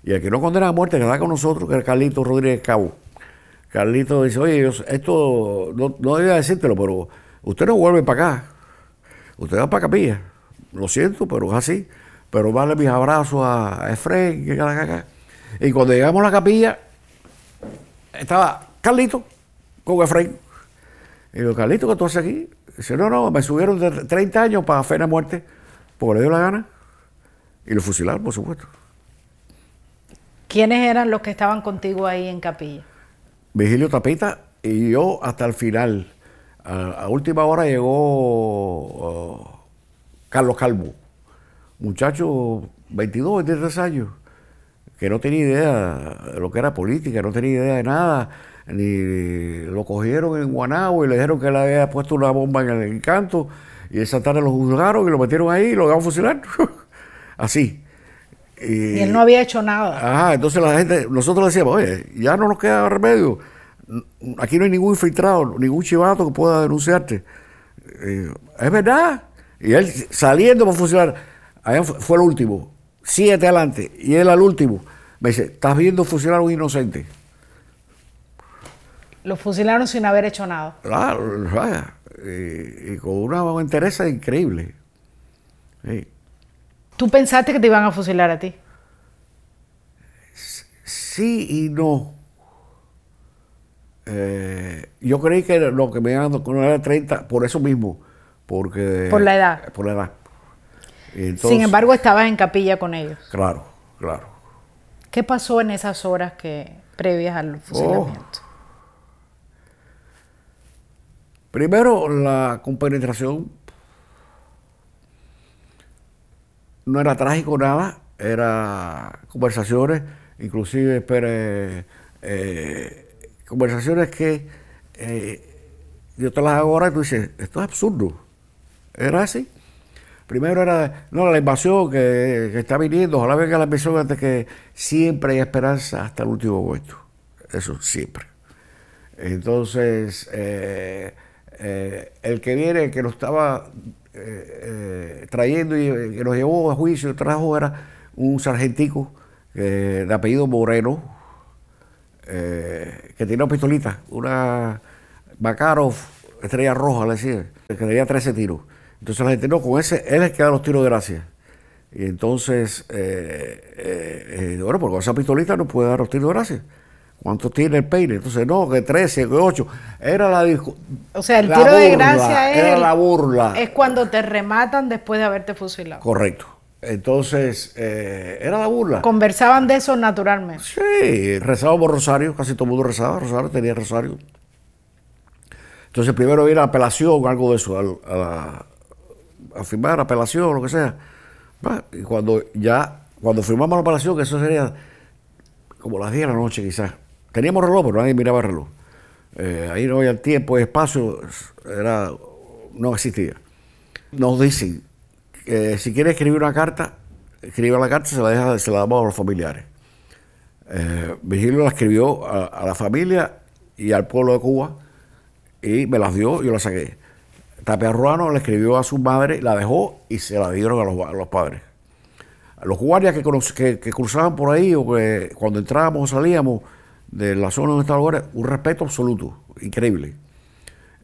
Y el que no condena a muerte, que con nosotros, que es Carlito Rodríguez Cabo. Carlito dice, oye, esto no, no debía decírtelo, pero usted no vuelve para acá. Usted va para Capilla. Lo siento, pero es así. Pero vale mis abrazos a Efraín. Y cuando llegamos a la capilla, estaba Carlito con Efraín. Y los Carlito, ¿qué tú haces aquí? Dice, no, no, me subieron de 30 años para fe de muerte, porque le dio la gana. Y lo fusilaron, por supuesto. ¿Quiénes eran los que estaban contigo ahí en Capilla? Vigilio Tapita y yo hasta el final. A, última hora llegó oh, Carlos Calvo, muchacho 22, 23 años que no tenía idea de lo que era política, no tenía idea de nada, ni lo cogieron en Guanabo y le dijeron que él había puesto una bomba en el encanto, y esa tarde lo juzgaron y lo metieron ahí y lo dejaron a fusilar. Así. Y, él no había hecho nada. Ajá, entonces la gente, nosotros decíamos, oye, ya no nos queda remedio. Aquí no hay ningún infiltrado, ningún chivato que pueda denunciarte. Eh, es verdad. Y él saliendo para fusilar, fue el último siete adelante, y él al último me dice, estás viendo fusilar a un inocente. Lo fusilaron sin haber hecho nada. Claro, vaya, y, con una entereza increíble. ¿Tú pensaste que te iban a fusilar a ti? Sí y no. Eh, yo creí que lo que me iban a edad era 30, por eso mismo. Porque, por la edad. Por la edad. Sin embargo, estabas en capilla con ellos. Claro, claro. ¿Qué pasó en esas horas que previas al oh. fusilamiento? Primero, la compenetración no era trágico nada, era conversaciones, inclusive eh, conversaciones que eh, yo te las hago ahora y tú dices, esto es absurdo. Era así. Primero era, la invasión que, está viniendo, ojalá venga la invasión antes que siempre hay esperanza hasta el último momento. Eso siempre. Entonces, eh, eh, el que viene, que nos estaba eh, trayendo y que nos llevó a juicio, trajo era un sargentico de apellido Moreno, que tenía una pistolita, una Makarov estrella roja, le decía, que tenía 13 tiros. Entonces la gente, no, con ese, él es que da los tiros de gracia. Y entonces, eh, eh, eh, bueno, porque esa pistolita no puede dar los tiros de gracia. ¿Cuántos tiene el peine? Entonces, no, que 13, que 8. Era la O sea, el tiro de gracia es. la burla. Es cuando te rematan después de haberte fusilado. Correcto. Entonces, era la burla. Conversaban de eso naturalmente. Sí, rezábamos Rosario, casi todo el mundo rezaba, Rosario tenía Rosario. Entonces, primero había la apelación, algo de eso, a, la a firmar apelación o lo que sea. Ah, y cuando ya, cuando firmamos la apelación, que eso sería como las 10 de la noche quizás. Teníamos reloj, pero nadie miraba el reloj. Eh, ahí no había tiempo, y espacio, era, no existía. Nos dicen, que si quiere escribir una carta, escribe la carta y se la, damos a los familiares. Eh, Virgilio la escribió a, la familia y al pueblo de Cuba y me las dio, y yo las saqué. Tapia Ruano le escribió a su madre, la dejó y se la dieron a los, padres. Los guardias que, cruzaban por ahí o que cuando entrábamos o salíamos de la zona donde estaba el un respeto absoluto, increíble.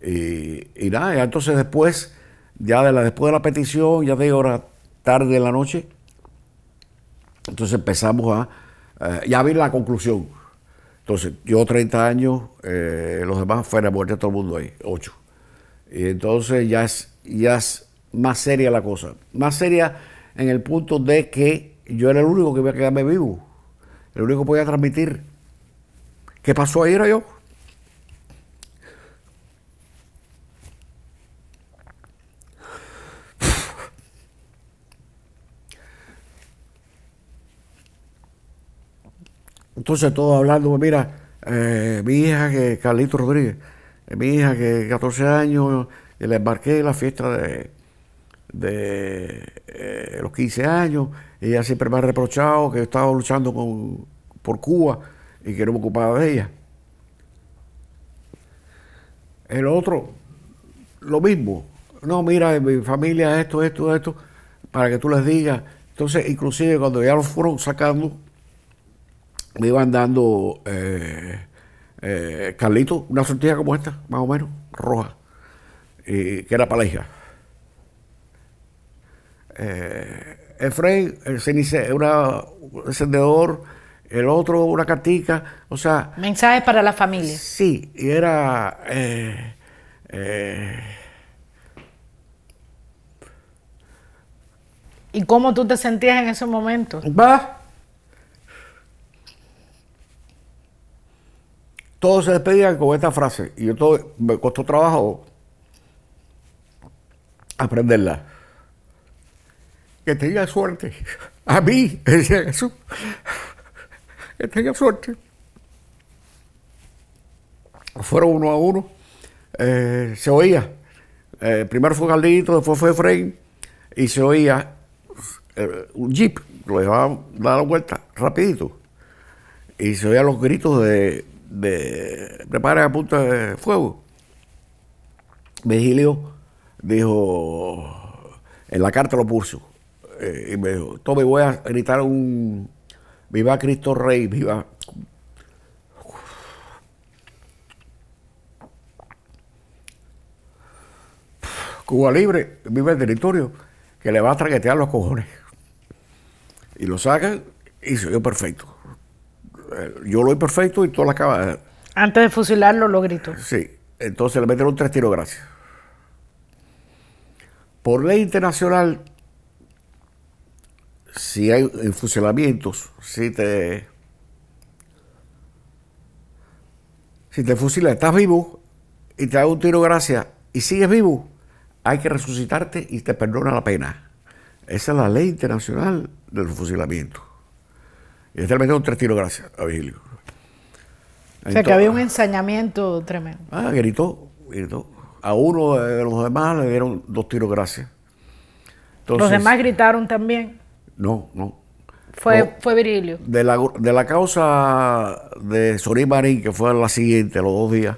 Y, nada, entonces después, ya de la, después de la petición, ya de hora tarde en la noche, entonces empezamos a, ya vi la conclusión. Entonces, yo 30 años, eh, los demás fuera muerte todo el mundo ahí, 8. Y entonces ya es, ya es más seria la cosa. Más seria en el punto de que yo era el único que iba a quedarme vivo. El único que podía transmitir. ¿Qué pasó ahí era yo? Entonces todo hablando, mira, eh, mi hija que Carlito Rodríguez, eh, mi hija que 14 años, eh, le embarqué en la fiesta de, eh, los 15 años, y ella siempre me ha reprochado que yo estaba luchando por Cuba y que no me ocupaba de ella. El otro, lo mismo. No, mira, mi familia esto, esto, esto, para que tú les digas. Entonces, inclusive cuando ya lo fueron sacando, me iban dando eh, Carlito, una sortija como esta, más o menos, roja, y, que era para la hija. Efraín, eh, el cenice, un encendedor, el otro una cartica, o sea... Mensajes para la familia. Sí, y era... Eh, ¿Y cómo tú te sentías en ese momento? Va, todos se despedían con esta frase y yo todo, me costó trabajo aprenderla. Que tenga suerte. A mí, decía Jesús. Que tenga suerte. Fueron uno a uno. Eh, se oía. Eh, primero fue Galdito, después fue Frey. Y se oía eh, un jeep. Lo llevaban a dar la vuelta rapidito. Y se oían los gritos de de prepara a punta de fuego. Virgilio dijo, en la carta lo puso, eh, y me dijo, Tommy, voy a gritar un viva Cristo Rey, viva. Cuba Libre, viva el territorio, que le va a traquetear los cojones. Y lo sacan y se dio perfecto. Eh, yo lo he perfecto y todas las cámaras. Eh, Antes de fusilarlo lo gritó. Sí, entonces le metieron tres tiros, gracias. Por ley internacional, si hay fusilamientos, si te. Si te fusilan, estás vivo y te da un tiro, gracias, y sigues vivo, hay que resucitarte y te perdona la pena. Esa es la ley internacional del fusilamiento. Y Realmente un tres tiros gracias a Virgilio. O sea, que había un ensañamiento tremendo. Ah, gritó, gritó. A uno de los demás le dieron dos tiros gracias. ¿Los demás gritaron también? No, no. Fue, Virgilio? fue De la, de la causa de Sorí Marín, que fue la siguiente, los dos días,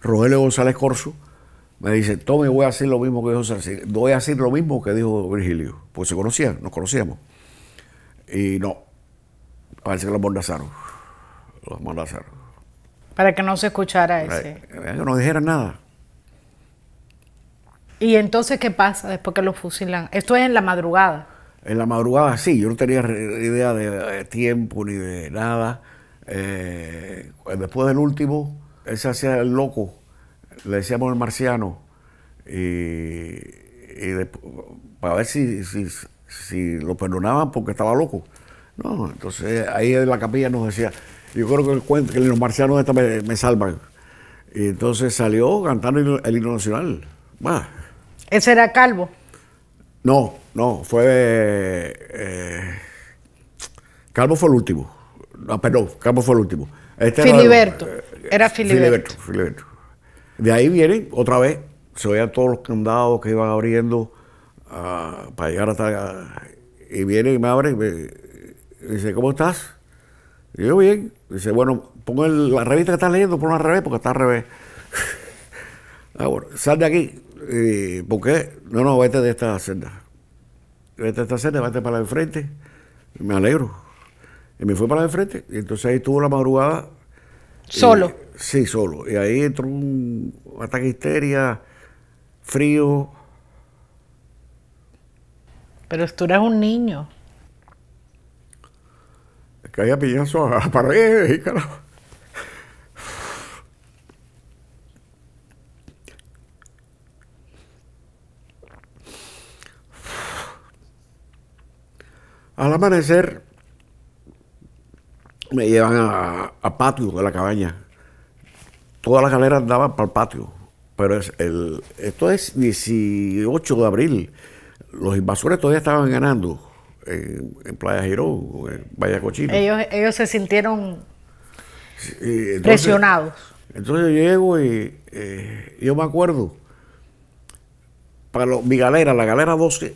Rogelio González Corso me dice, tome voy a hacer lo mismo que dijo Voy a hacer lo mismo que dijo Virgilio. Pues se conocían, nos conocíamos. Y no, parece que los mandazaron. Los Para que no se escuchara ese. que no dijera nada. ¿Y entonces qué pasa después que lo fusilan? Esto es en la madrugada. En la madrugada sí, yo no tenía idea de tiempo ni de nada. Eh, después del último, él se hacía el loco, le decíamos el marciano, y, para ver si, si lo perdonaban porque estaba loco. No, entonces ahí en la capilla nos decía, yo creo que el cuento, que los marcianos me, salvan. Y entonces salió cantando el, himno nacional. ¿Ese era Calvo? No, no, fue... Eh, calvo fue el último. No, perdón, Calvo fue el último. Este Filiberto, eh, era, Filiberto. Filiberto. Filiberto. De ahí viene otra vez, se oían todos los candados que iban abriendo ah, para llegar hasta... Y viene y me abre Y Dice, ¿cómo estás? Y yo, bien. Dice, bueno, pon la revista que estás leyendo, ponla al revés, porque está al revés. ah, bueno, sal de aquí. ¿Por qué? No, no, vete de esta senda. Vete de esta senda, vete para la de frente. me alegro. Y me fui para la de frente. Y entonces ahí estuvo la madrugada. ¿Solo? sí, solo. Y ahí entró un ataque de histeria, frío. Pero tú eras un niño caía pillazo a la pared carajo. Al amanecer me llevan a, patio de la cabaña. Todas las galeras daban para el patio. Pero es el, esto es 18 de abril. Los invasores todavía estaban ganando en, Playa Girón, en Valle Cochino. Ellos, ellos se sintieron presionados. Entonces yo llego y eh, yo me acuerdo, para mi galera, la galera 12,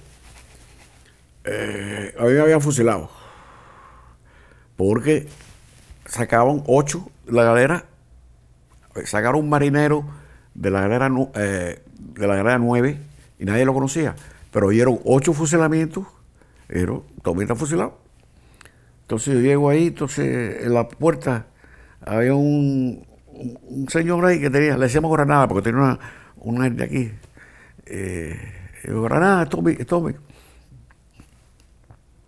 eh, a mí me habían fusilado. Porque sacaban ocho la galera, eh, sacaron un marinero de la galera, de la galera 9 y nadie lo conocía, pero oyeron ocho fusilamientos pero Tommy está fusilado. Entonces yo llego ahí, entonces en la puerta había un, señor ahí que tenía, le decíamos granada, porque tenía una, una de aquí. Eh, granada, Tommy, Tommy.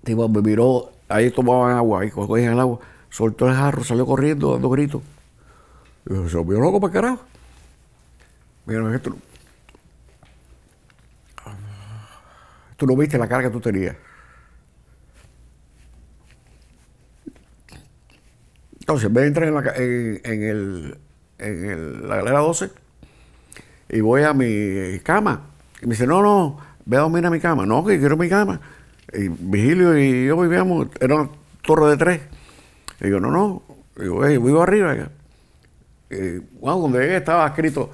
Y me miró, ahí tomaban agua, ahí cogían el agua, soltó el jarro, salió corriendo dando gritos. Y yo, se volvió loco para carajo. Mira, esto, tú no viste la carga que tú tenías. Entonces, me entré en, la, en, la galera 12 y voy a mi cama. Y me dice, no, no, ve a dormir a mi cama. No, que quiero mi cama. Y Vigilio y yo vivíamos, era una torre de tres. Y yo, no, no, y yo, y voy arriba. Y, bueno, donde estaba escrito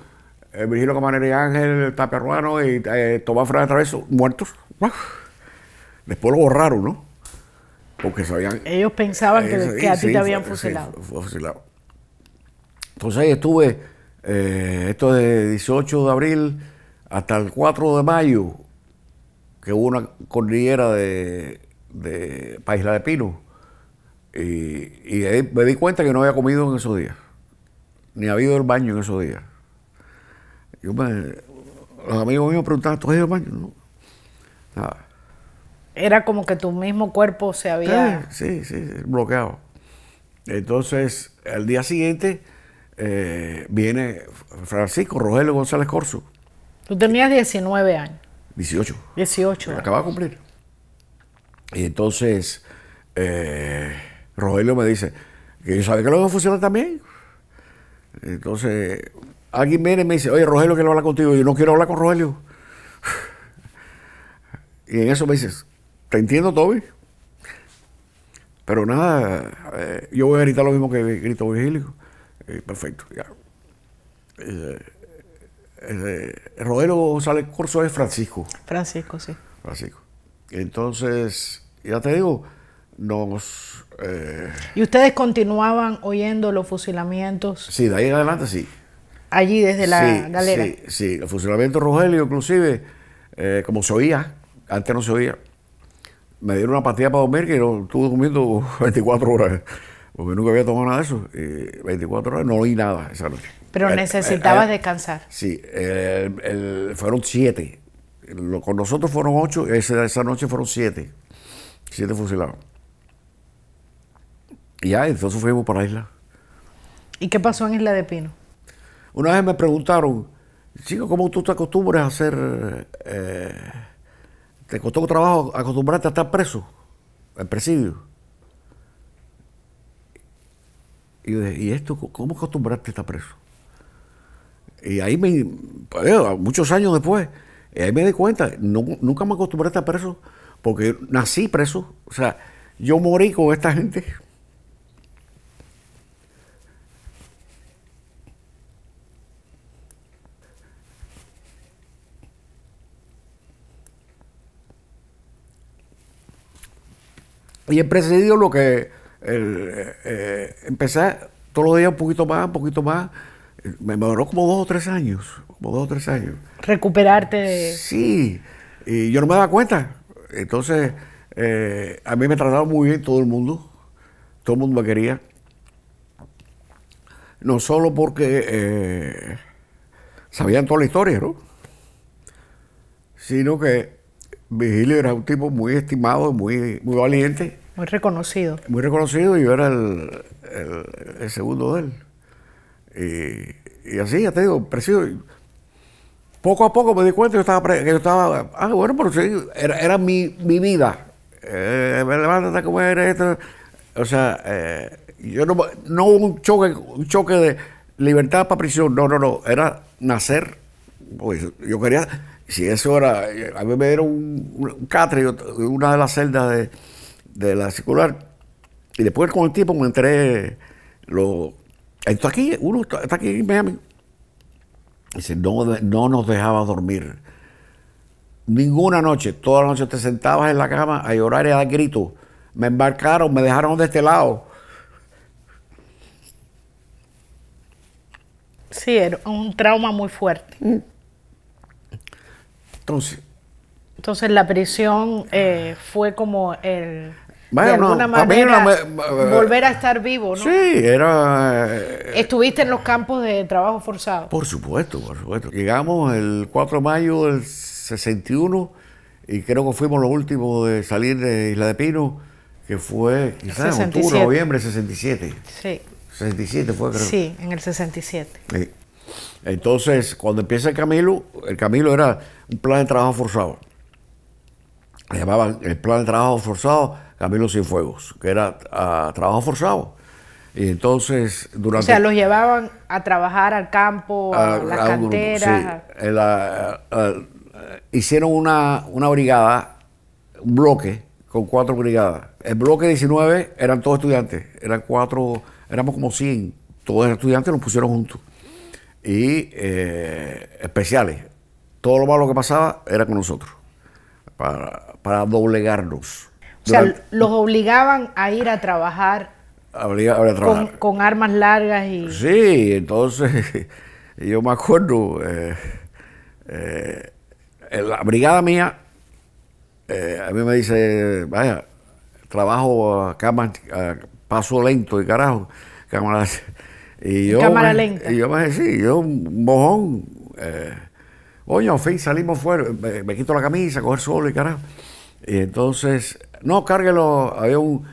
eh, Virgilio Camarero y Ángel, Taperruano y eh, Tomás Franca Traveso, muertos. Después lo borraron, ¿no? Porque sabían. Ellos pensaban que, eh, a ti te habían fusilado. fusilado. Entonces ahí estuve, eh, esto de 18 de abril hasta el 4 de mayo, que hubo una cordillera de, de de Pino. Y, ahí me di cuenta que no había comido en esos días, ni había ido al baño en esos días. Yo me, los amigos míos me preguntaban, ¿tú has ido al baño? No era como que tu mismo cuerpo se había... Sí, sí, bloqueado. Entonces, al día siguiente eh, viene Francisco Rogelio González Corso. Tú tenías 19 años. 18. 18. Años. Acababa de cumplir. Y entonces, eh, Rogelio me dice, que yo que lo funciona a funcionar también. Entonces, alguien viene me dice, oye, Rogelio, quiero hablar contigo. yo no quiero hablar con Rogelio. Y en eso me dices, te entiendo, Toby. Pero nada, eh, yo voy a gritar lo mismo que grito Vigílico. Eh, perfecto, ya. Eh, González Corso es Francisco. Francisco, sí. Francisco. Entonces, ya te digo, nos... ¿Y ustedes continuaban oyendo los fusilamientos? Sí, de ahí en adelante sí. Allí desde la galera. Sí, sí, el fusilamiento Rogelio inclusive, como se oía, antes no se oía, me dieron una pastilla para dormir que no estuve comiendo 24 horas, porque nunca había tomado nada de eso. 24 horas no oí nada esa noche. Pero eh, necesitabas eh, descansar. Sí, fueron 7. Con nosotros fueron ocho, esa, esa noche fueron siete. Siete fusilados. Y ya, entonces fuimos para la isla. ¿Y qué pasó en Isla de Pino? Una vez me preguntaron, chico, ¿cómo tú te acostumbras a hacer... Eh, ¿Te costó trabajo acostumbrarte a estar preso? Al presidio. Y yo dije, ¿y esto cómo acostumbrarte a estar preso? Y ahí me, pues, muchos años después, ahí me di cuenta, nunca me acostumbré a estar preso, porque nací preso, o sea, yo morí con esta gente. Y he precedido lo que el, eh, eh, empecé todos los días un poquito más, un poquito más. Me demoró como dos o tres años, como dos o tres años. Recuperarte Sí, y yo no me daba cuenta. Entonces, eh, a mí me trataba muy bien todo el mundo, todo el mundo me quería. No solo porque sabían toda la historia, ¿no? Sino que Vigilio era un tipo muy estimado, muy, muy valiente. Muy reconocido. Muy reconocido, yo era el, segundo de él. Y, así, ya te digo, Poco a poco me di cuenta que yo estaba. ah, bueno, pero sí, era, mi, vida. Eh, me levanta a eres? esto. O sea, eh, yo no, no un choque, un choque de libertad para prisión, no, no, no, era nacer, pues, yo quería si eso era, a mí me dieron un, un catre una de las celdas de, la circular, y después con el tiempo me entré, lo, esto aquí, uno está, aquí en Miami, dice, no, nos dejaba dormir. Ninguna noche, todas las noches te sentabas en la cama a llorar y a dar gritos. Me embarcaron, me dejaron de este lado. Sí, era un trauma muy fuerte. Mm. Entonces. la prisión eh, fue como el. volver a estar vivo, ¿no? Sí, era... Eh, ¿Estuviste en los campos de trabajo forzado? Por supuesto, por supuesto. Llegamos el 4 de mayo del 61 y creo que fuimos los últimos de salir de Isla de Pino, que fue quizás en octubre, noviembre del 67. Sí. 67 fue, creo. Sí, en el 67. Sí. Entonces, cuando empieza el Camilo, el Camilo era un plan de trabajo forzado. Le llamaban el plan de trabajo forzado Camilo Sin Fuegos, que era ah, trabajo forzado. Y entonces, durante. O sea, los llevaban a trabajar al campo, a, la las hicieron una, brigada, un bloque, con cuatro brigadas. El bloque 19 eran todos estudiantes, eran cuatro, éramos como 100. Todos eran estudiantes, los pusieron juntos y eh, especiales. Todo lo malo que pasaba era con nosotros, para, doblegarnos. O sea, los obligaban a ir a trabajar, Con, armas largas y... Sí, entonces yo me acuerdo, eh, eh, la brigada mía, a mí me dice, vaya, trabajo a, paso lento y carajo, cámara y yo, me, sí, yo un mojón. Eh, oye, al fin salimos fuera, me, quito la camisa, coger solo y carajo. Y entonces, no, cárguelo. Había un,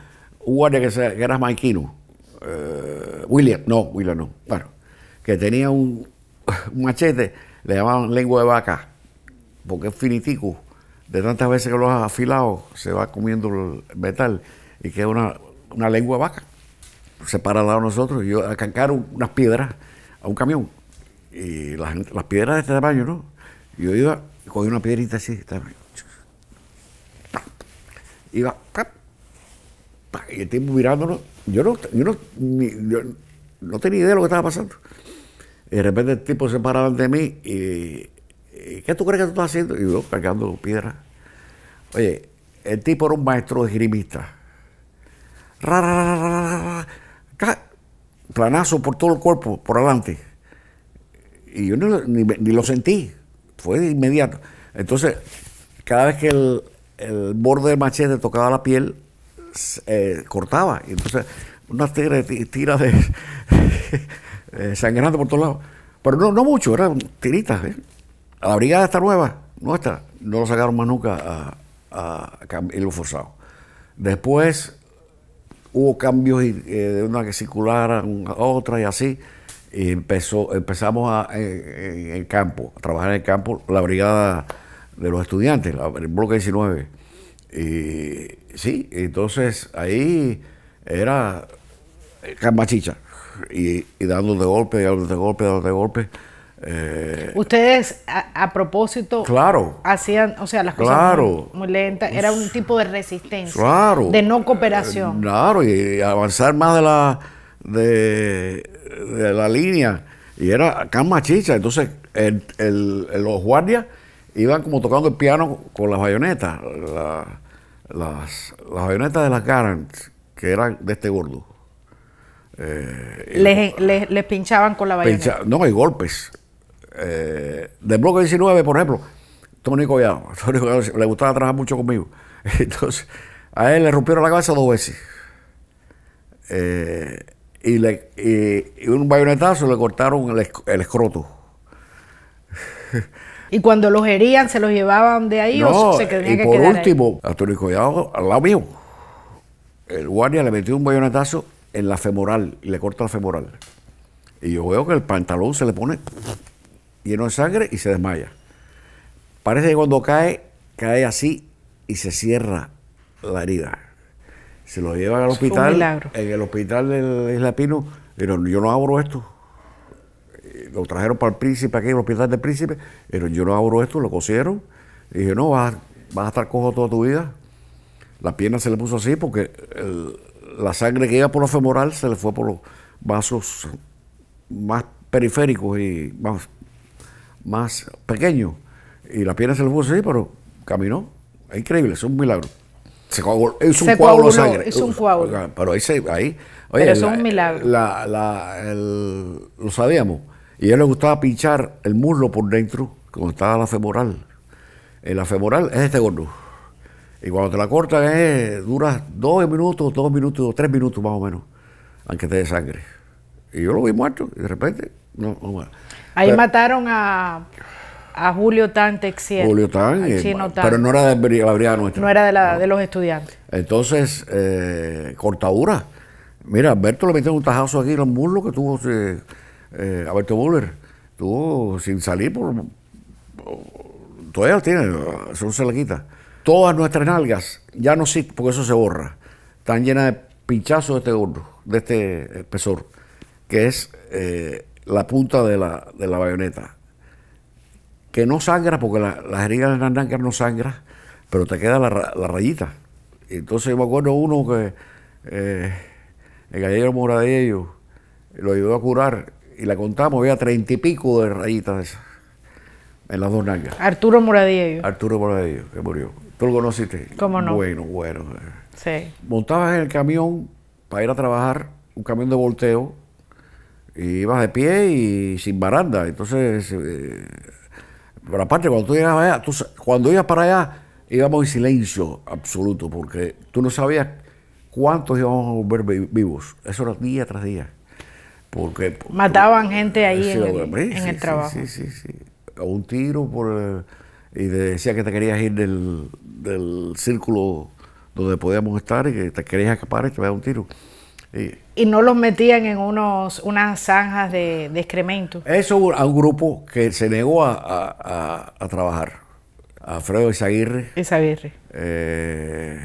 guardia que, se, era maiquino. Eh, William, no, William no. Bueno, que tenía un, machete, le llamaban lengua de vaca, porque es finitico. De tantas veces que lo has afilado, se va comiendo el metal y queda una, una lengua de vaca. Pues, se para nosotros y yo a unas piedras a un camión. Y las piedras de este tamaño, ¿no? yo iba, cogí una piedrita así, iba, y el tipo mirándolo yo no, yo no, ni, yo no tenía idea de lo que estaba pasando. Y de repente el tipo se paraba de mí y, ¿qué tú crees que tú estás haciendo? Y yo, cargando piedras. Oye, el tipo era un maestro de esgrimista planazo por todo el cuerpo, por adelante. Y yo ni, lo sentí, fue de inmediato. Entonces, cada vez que el, el borde del machete tocaba la piel, eh, cortaba. Y entonces, unas tiras tira de, eh, sangrando por todos lados. Pero no, no mucho, eran tiritas. ¿eh? la brigada está nueva, nuestra, no lo sacaron más nunca a, a, forzado. Después, hubo cambios eh, de una que circulara a otra y así. Y empezó, empezamos a, eh, en, el campo, a trabajar en el campo, la brigada de los estudiantes, el bloque 19. Y, sí, entonces ahí era cambachicha y, dando de golpe, de golpe, de golpe. Eh, Ustedes, a, propósito, hacían, o sea, las cosas muy, lentas, era un tipo de resistencia, de no cooperación. Eh, claro, y avanzar más de la, de, la línea, y era cama chicha, entonces los guardias iban como tocando el piano con las bayonetas, las, las bayonetas de las Garant, que eran de este gordo. Eh, les, pinchaban con la bayoneta. no, hay golpes. Eh, del bloque 19, por ejemplo, Tony Collado, le gustaba trabajar mucho conmigo. Entonces, a él le rompieron la cabeza dos veces. Eh, y, un bayonetazo le cortaron el, escroto. ¿Y cuando los herían, se los llevaban de ahí o se que Y por último, a Tony Collado, al lado mío, el guardia le metió un bayonetazo en la femoral y le cortó la femoral. Y yo veo que el pantalón se le pone lleno de sangre y se desmaya. Parece que cuando cae, cae así y se cierra la herida. Se lo llevan al hospital. En el hospital del Isla Pino, yo no abro esto. Eh, lo trajeron para el príncipe, aquí en el hospital del príncipe, dijeron, yo no abro esto, lo cosieron. dije, no, vas, a estar cojo toda tu vida. La pierna se le puso así porque la sangre que iba por la femoral se le fue por los vasos más periféricos y más más pequeño. Y la pierna se le puso así, pero caminó. Es increíble, es un milagro. Se es un se Es un Pero ahí, se, ahí oye, lo sabíamos. Y a él le gustaba pinchar el muslo por dentro, cuando estaba la femoral. En la femoral es este gordo. Y cuando te la cortan, es, eh, dura dos minutos, dos minutos, tres minutos más o menos, aunque te dé sangre. Y yo lo vi muerto, y de repente Oh, Ahí mataron a, a Julio Tan Julio eh, Tan, pero no era de la No era de, los estudiantes. Entonces, eh, cortadura. Mira, Alberto le metió un tajazo aquí en los muslos que tuvo eh, Alberto Buller. Tuvo sin salir por. Todavía tiene, eso se le quita. Todas nuestras nalgas, ya no sí, porque eso se borra, están llenas de pinchazos de este horno, de este espesor, que es la punta de la, bayoneta. Que no sangra, porque las heridas de las nangas no sangra, pero te queda la, la rayita. Entonces me acuerdo uno que eh, el gallero Moradillo lo ayudó a curar y la contamos, había treinta y pico de rayitas esas, en las dos nalgas. Arturo Moradillo. Arturo Moradillo, que murió. ¿Tú lo conociste? ¿Cómo no? Bueno, bueno. Sí. Montabas en el camión para ir a trabajar, un camión de volteo, y ibas de pie y sin baranda. Entonces, eh, pero aparte, cuando tú llegabas allá, cuando ibas para allá, íbamos en silencio absoluto, porque tú no sabías cuántos íbamos a volver vivos. Eso era día tras día. Porque, Mataban gente ahí en, el, en trabajo. Sí, sí, Un tiro por eh, y te decía que te querías ir del, círculo donde podíamos estar y que te querías escapar y te a un tiro. Y no los metían en unos, unas zanjas de, excremento. Eso a un grupo que se negó a, a, a, trabajar. Alfredo Isaguirre. Isaguirre. Eh,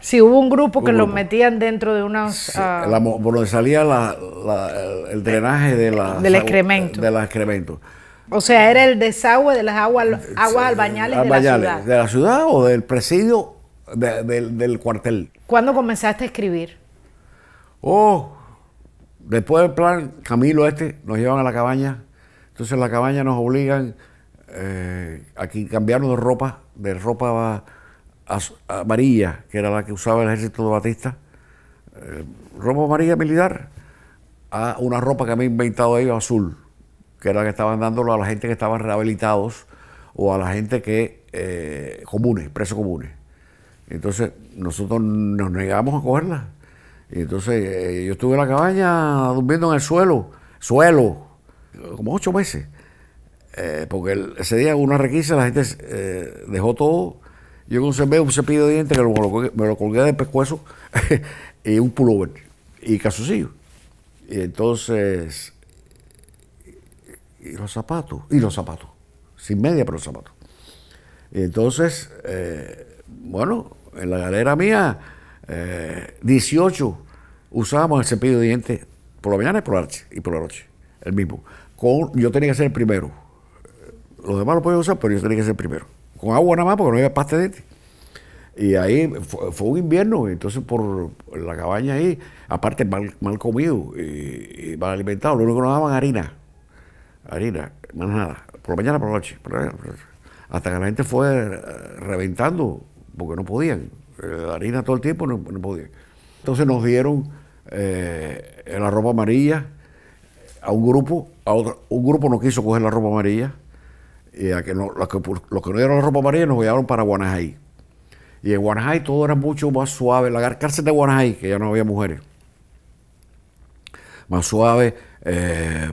sí, hubo un grupo que los metían dentro de unos... Ah, por donde salía el drenaje de la, del excremento. excremento. O sea, era el desagüe de las aguas, aguas albañales, de la ciudad. ¿De la ciudad o del presidio del cuartel? ¿Cuándo comenzaste a escribir? Oh, después del plan Camilo este, nos llevan a la cabaña. Entonces en la cabaña nos obligan eh, a cambiarnos de ropa, de ropa amarilla, que era la que usaba el ejército de Batista, eh, ropa amarilla militar, a una ropa que he inventado ellos azul, que era la que estaban dándolo a la gente que estaban rehabilitados o a la gente que eh, comunes, presos comunes. Entonces nosotros nos negamos a cogerla. Y Entonces eh, yo estuve en la cabaña durmiendo en el suelo, suelo, como ocho meses. Eh, porque ese día una requisa la gente eh, dejó todo. Yo con un cepillo de dientes que me, lo, colgué del pescuezo y un pullover y casucillo Y entonces, y los zapatos, y los zapatos, sin media, pero los zapatos. Y entonces, bueno, en la galera mía, 18 eh, usábamos el cepillo de dientes por la mañana y por la noche, y por la noche el mismo. yo tenía que ser el primero. Los demás lo podían usar, pero yo tenía que ser el primero. Con agua nada más porque no había pasta de dientes. Y ahí fue, un invierno, entonces por la cabaña ahí, aparte mal, comido y, mal alimentado, lo único que nos daban harina, harina, más nada, por la mañana, por por la noche. hasta que la gente fue eh, reventando porque no podían, eh, la harina todo el tiempo no, podían. Entonces nos dieron eh, la ropa amarilla a un grupo, a otro, un grupo no quiso coger la ropa amarilla, y a que no, los, que, no dieron la ropa amarilla nos llevaron para Guanajay. Y en Guanajay todo era mucho más suave, la cárcel de Guanajay, que ya no había mujeres, más suave, eh,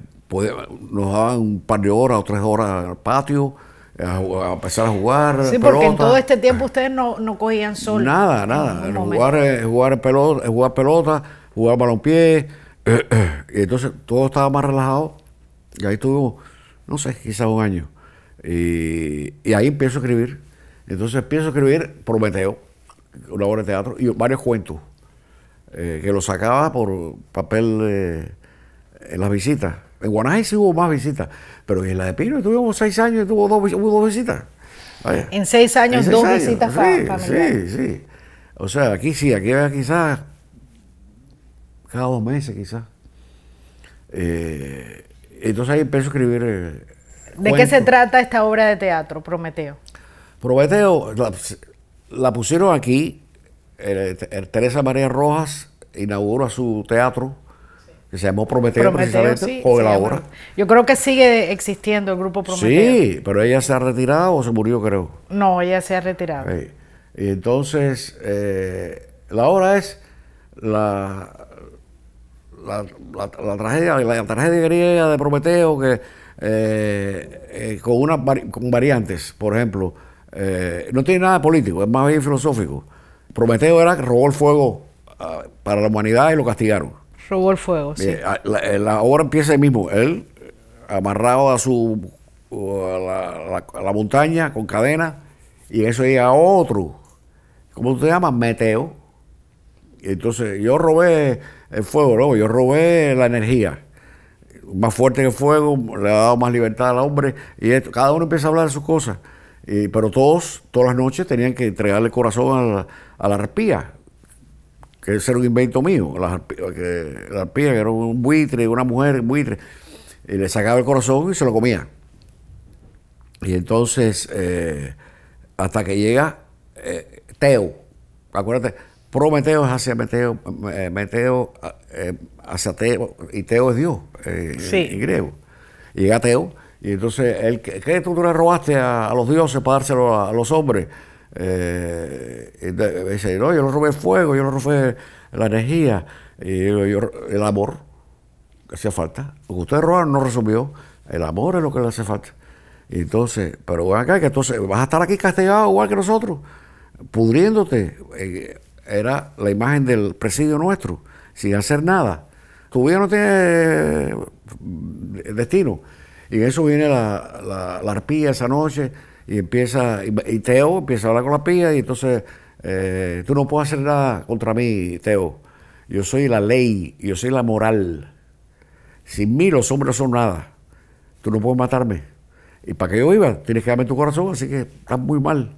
nos daban un par de horas o tres horas al patio, a, empezar a jugar. Sí, porque en todo este tiempo ustedes no, cogían sol. Nada, nada. Jugar, eh, eh, jugar, pelota, jugar pelota, jugar eh, Y entonces todo estaba más relajado. Y ahí estuvimos no sé, quizás un año. Y, ahí empiezo a escribir. Entonces empiezo a escribir Prometeo, una obra de teatro, y varios cuentos. que lo sacaba por papel en las visitas en Guanaje sí hubo más visitas, pero en la de Pino tuvimos seis años y tuvo dos, hubo dos visitas. En seis años, dos visitas sí, Sí, sí. O sea, aquí sí, aquí quizás cada dos meses, quizás. Eh, entonces ahí empecé a escribir. Eh, ¿De qué se trata esta obra de teatro, Prometeo? Prometeo, la, pusieron aquí. Teresa María Rojas inaugura su teatro se llamó Prometeo, precisamente, o de la Yo creo que sigue existiendo el grupo Prometeo. Sí, pero ella se ha retirado o se murió, creo. No, ella se ha retirado. Y entonces, eh, la obra es la, la, tragedia, la tragedia griega de Prometeo que eh, eh, con unas con variantes, por ejemplo, no tiene nada político, es más bien filosófico. Prometeo era que robó el fuego ah, para la humanidad y lo castigaron. Robó el fuego, sí. Ah, eh, la, obra empieza el mismo. Él, eh, amarrado a su a la, montaña con cadena, y eso llega otro. ¿Cómo te llama, Meteo. entonces yo robé el fuego, yo robé la energía. Más fuerte que el fuego, le ha dado más libertad al hombre. Y cada uno empieza a hablar de sus cosas. Y, pero todos, todas las noches, tenían que entregarle el corazón a la, a la arpía que ese era un invento mío, las que, la arpía, que era un buitre, una mujer un buitre, y le sacaba el corazón y se lo comía. Y entonces, eh, hasta que llega eh, Teo, acuérdate, Prometeo es hacia Meteo, eh, Meteo hacia Teo, y Teo es Dios, en, griego. Y llega Teo, y entonces, él, ¿qué tú, le robaste a, los dioses para dárselo a los hombres? Eh, dice, no, yo no robé fuego, yo no robé la energía, y el amor que hacía falta. Lo que ustedes robaron no resumió el amor es lo que le hace falta. entonces, pero acá, que entonces vas a estar aquí castigado igual que nosotros, pudriéndote. Eh, era la imagen del presidio nuestro, sin hacer nada. Tu vida no tiene eh, destino. Y en eso viene la, la, la arpía esa noche y empieza, y, Teo empieza a hablar con la pía y entonces eh, tú no puedes hacer nada contra mí, Teo. Yo soy la ley, yo soy la moral. Sin mí los hombres son nada. Tú no puedes matarme. Y para que yo viva tienes que darme tu corazón, así que estás muy mal.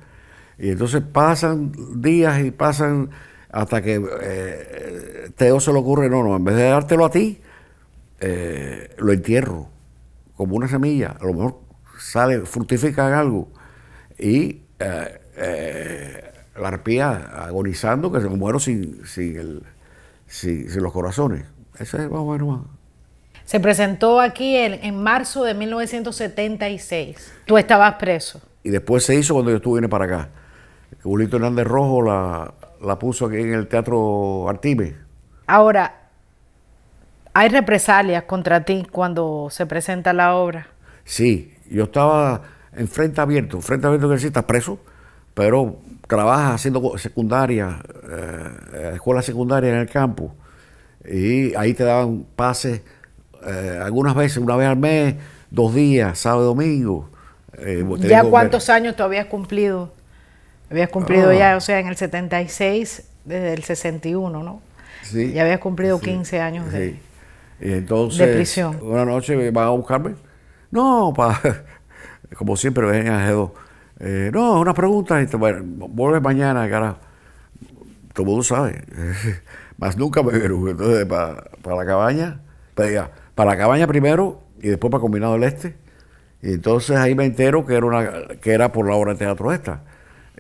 Y entonces pasan días y pasan hasta que eh, Teo se le ocurre, no, no, en vez de dártelo a ti, eh, lo entierro como una semilla. A lo mejor sale, fructifica en algo y la eh, eh, arpía agonizando, que se muero sin, los corazones. Ese es más o Se presentó aquí en, marzo de 1976. Tú estabas preso. Y después se hizo cuando yo estuve vine para acá. Julito Hernández Rojo la, la puso aquí en el Teatro Artime. Ahora, hay represalias contra ti cuando se presenta la obra. Sí, yo estaba frente abierto. Frente abierto que decir estás preso, pero trabajas haciendo secundaria, eh, escuela secundaria en el campo. Y ahí te daban pases eh, algunas veces, una vez al mes, dos días, sábado y domingo. Eh, ¿Ya cuántos años tú habías cumplido? Habías cumplido ah. ya, o sea, en el 76, desde el 61, ¿no? Sí. Ya habías cumplido 15 años de, entonces, prisión. Una noche van a buscarme. No, para como siempre ven a eh, no, una pregunta, y vuelves mañana, carajo. Todo mundo sabe. Más nunca me vieron. Entonces, para, la cabaña, para, la cabaña primero y después para Combinado del Este. Y entonces ahí me entero que era, una, que era por la obra de teatro esta.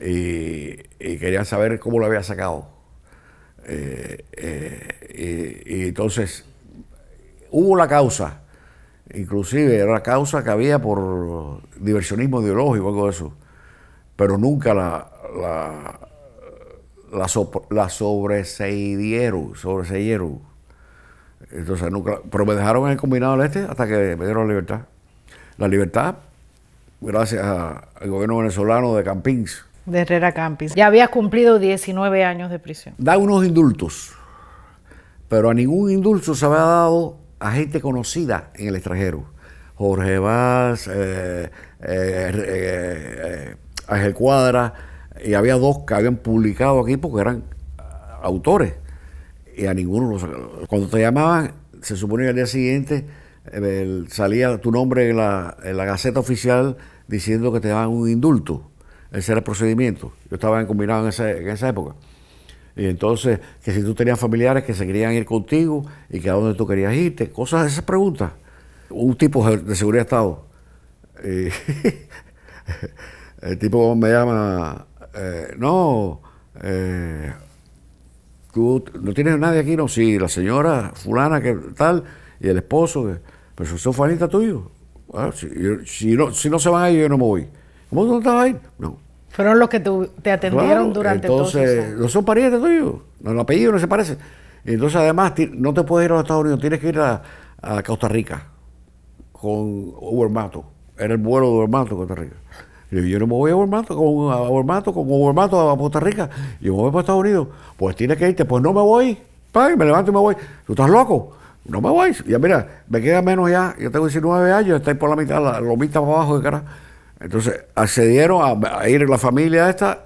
Y, querían saber cómo lo había sacado. Eh, eh, y entonces hubo la causa Inclusive era causa que había por diversionismo ideológico, algo de eso. Pero nunca la, la, la, sobreseidieron, Entonces nunca, pero me dejaron en el combinado al este hasta que me dieron la libertad. La libertad, gracias al gobierno venezolano de Campins. De Herrera Campins. Ya había cumplido 19 años de prisión. Da unos indultos, pero a ningún indulto se había dado a gente conocida en el extranjero. Jorge Vaz, eh, eh, eh, Ángel Cuadra, y había dos que habían publicado aquí porque eran ah, autores. Y a ninguno los. Cuando te llamaban, se suponía que al día siguiente salía tu nombre en la, gaceta oficial diciendo que te daban un indulto. Ese era el procedimiento. Yo estaba encombinado en en esa época. Y entonces, que si tú tenías familiares que se querían ir contigo y que a dónde tú querías irte, cosas de esas preguntas. Un tipo de seguridad de Estado. el tipo me llama, eh, no, eh, tú no tienes nadie aquí, no, sí, la señora fulana que tal, y el esposo, pero son fanistas tuyos. Ah, si, no, si no se van a yo no me voy. ¿Cómo tú no te ahí? No. Fueron los que te atendieron durante entonces, todo no son parientes tuyos, el apellido no se parece. Entonces, además, no te puedes ir a los Estados Unidos, tienes que ir a, Costa Rica con Ubermato. en el vuelo de Ubermato a Costa Rica. yo, no me voy a Ubermato, con a a Costa Rica. Yo me voy para Estados Unidos. Pues tienes que irte. Pues no me voy. me levanto y me voy. ¿Tú estás loco? No me voy. Ya mira, me queda menos ya. Yo tengo 19 años, estoy por la mitad, la, lomita abajo de cara. Entonces accedieron a, ir la familia esta,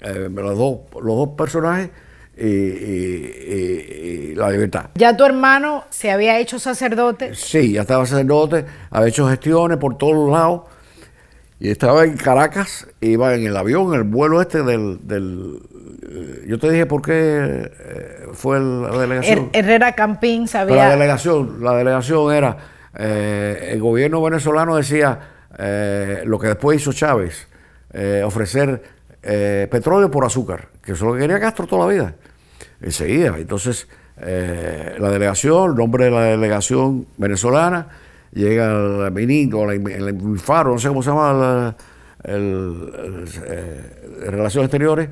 eh, los, dos, los dos personajes, y, la libertad. ¿Ya tu hermano se había hecho sacerdote? Sí, ya estaba sacerdote, había hecho gestiones por todos lados. Y estaba en Caracas, iba en el avión, en el vuelo este del... Eh, yo te dije por qué eh, fue la delegación. Er, Herrera Campín sabía... la delegación, la delegación era... el gobierno venezolano decía eh, lo que después hizo Chávez, eh, ofrecer eh, petróleo por azúcar, que eso es lo que quería Castro toda la vida, enseguida. Entonces, la delegación, el nombre de la delegación venezolana, llega al ministro, faro no sé cómo se llama, el, Relaciones Exteriores,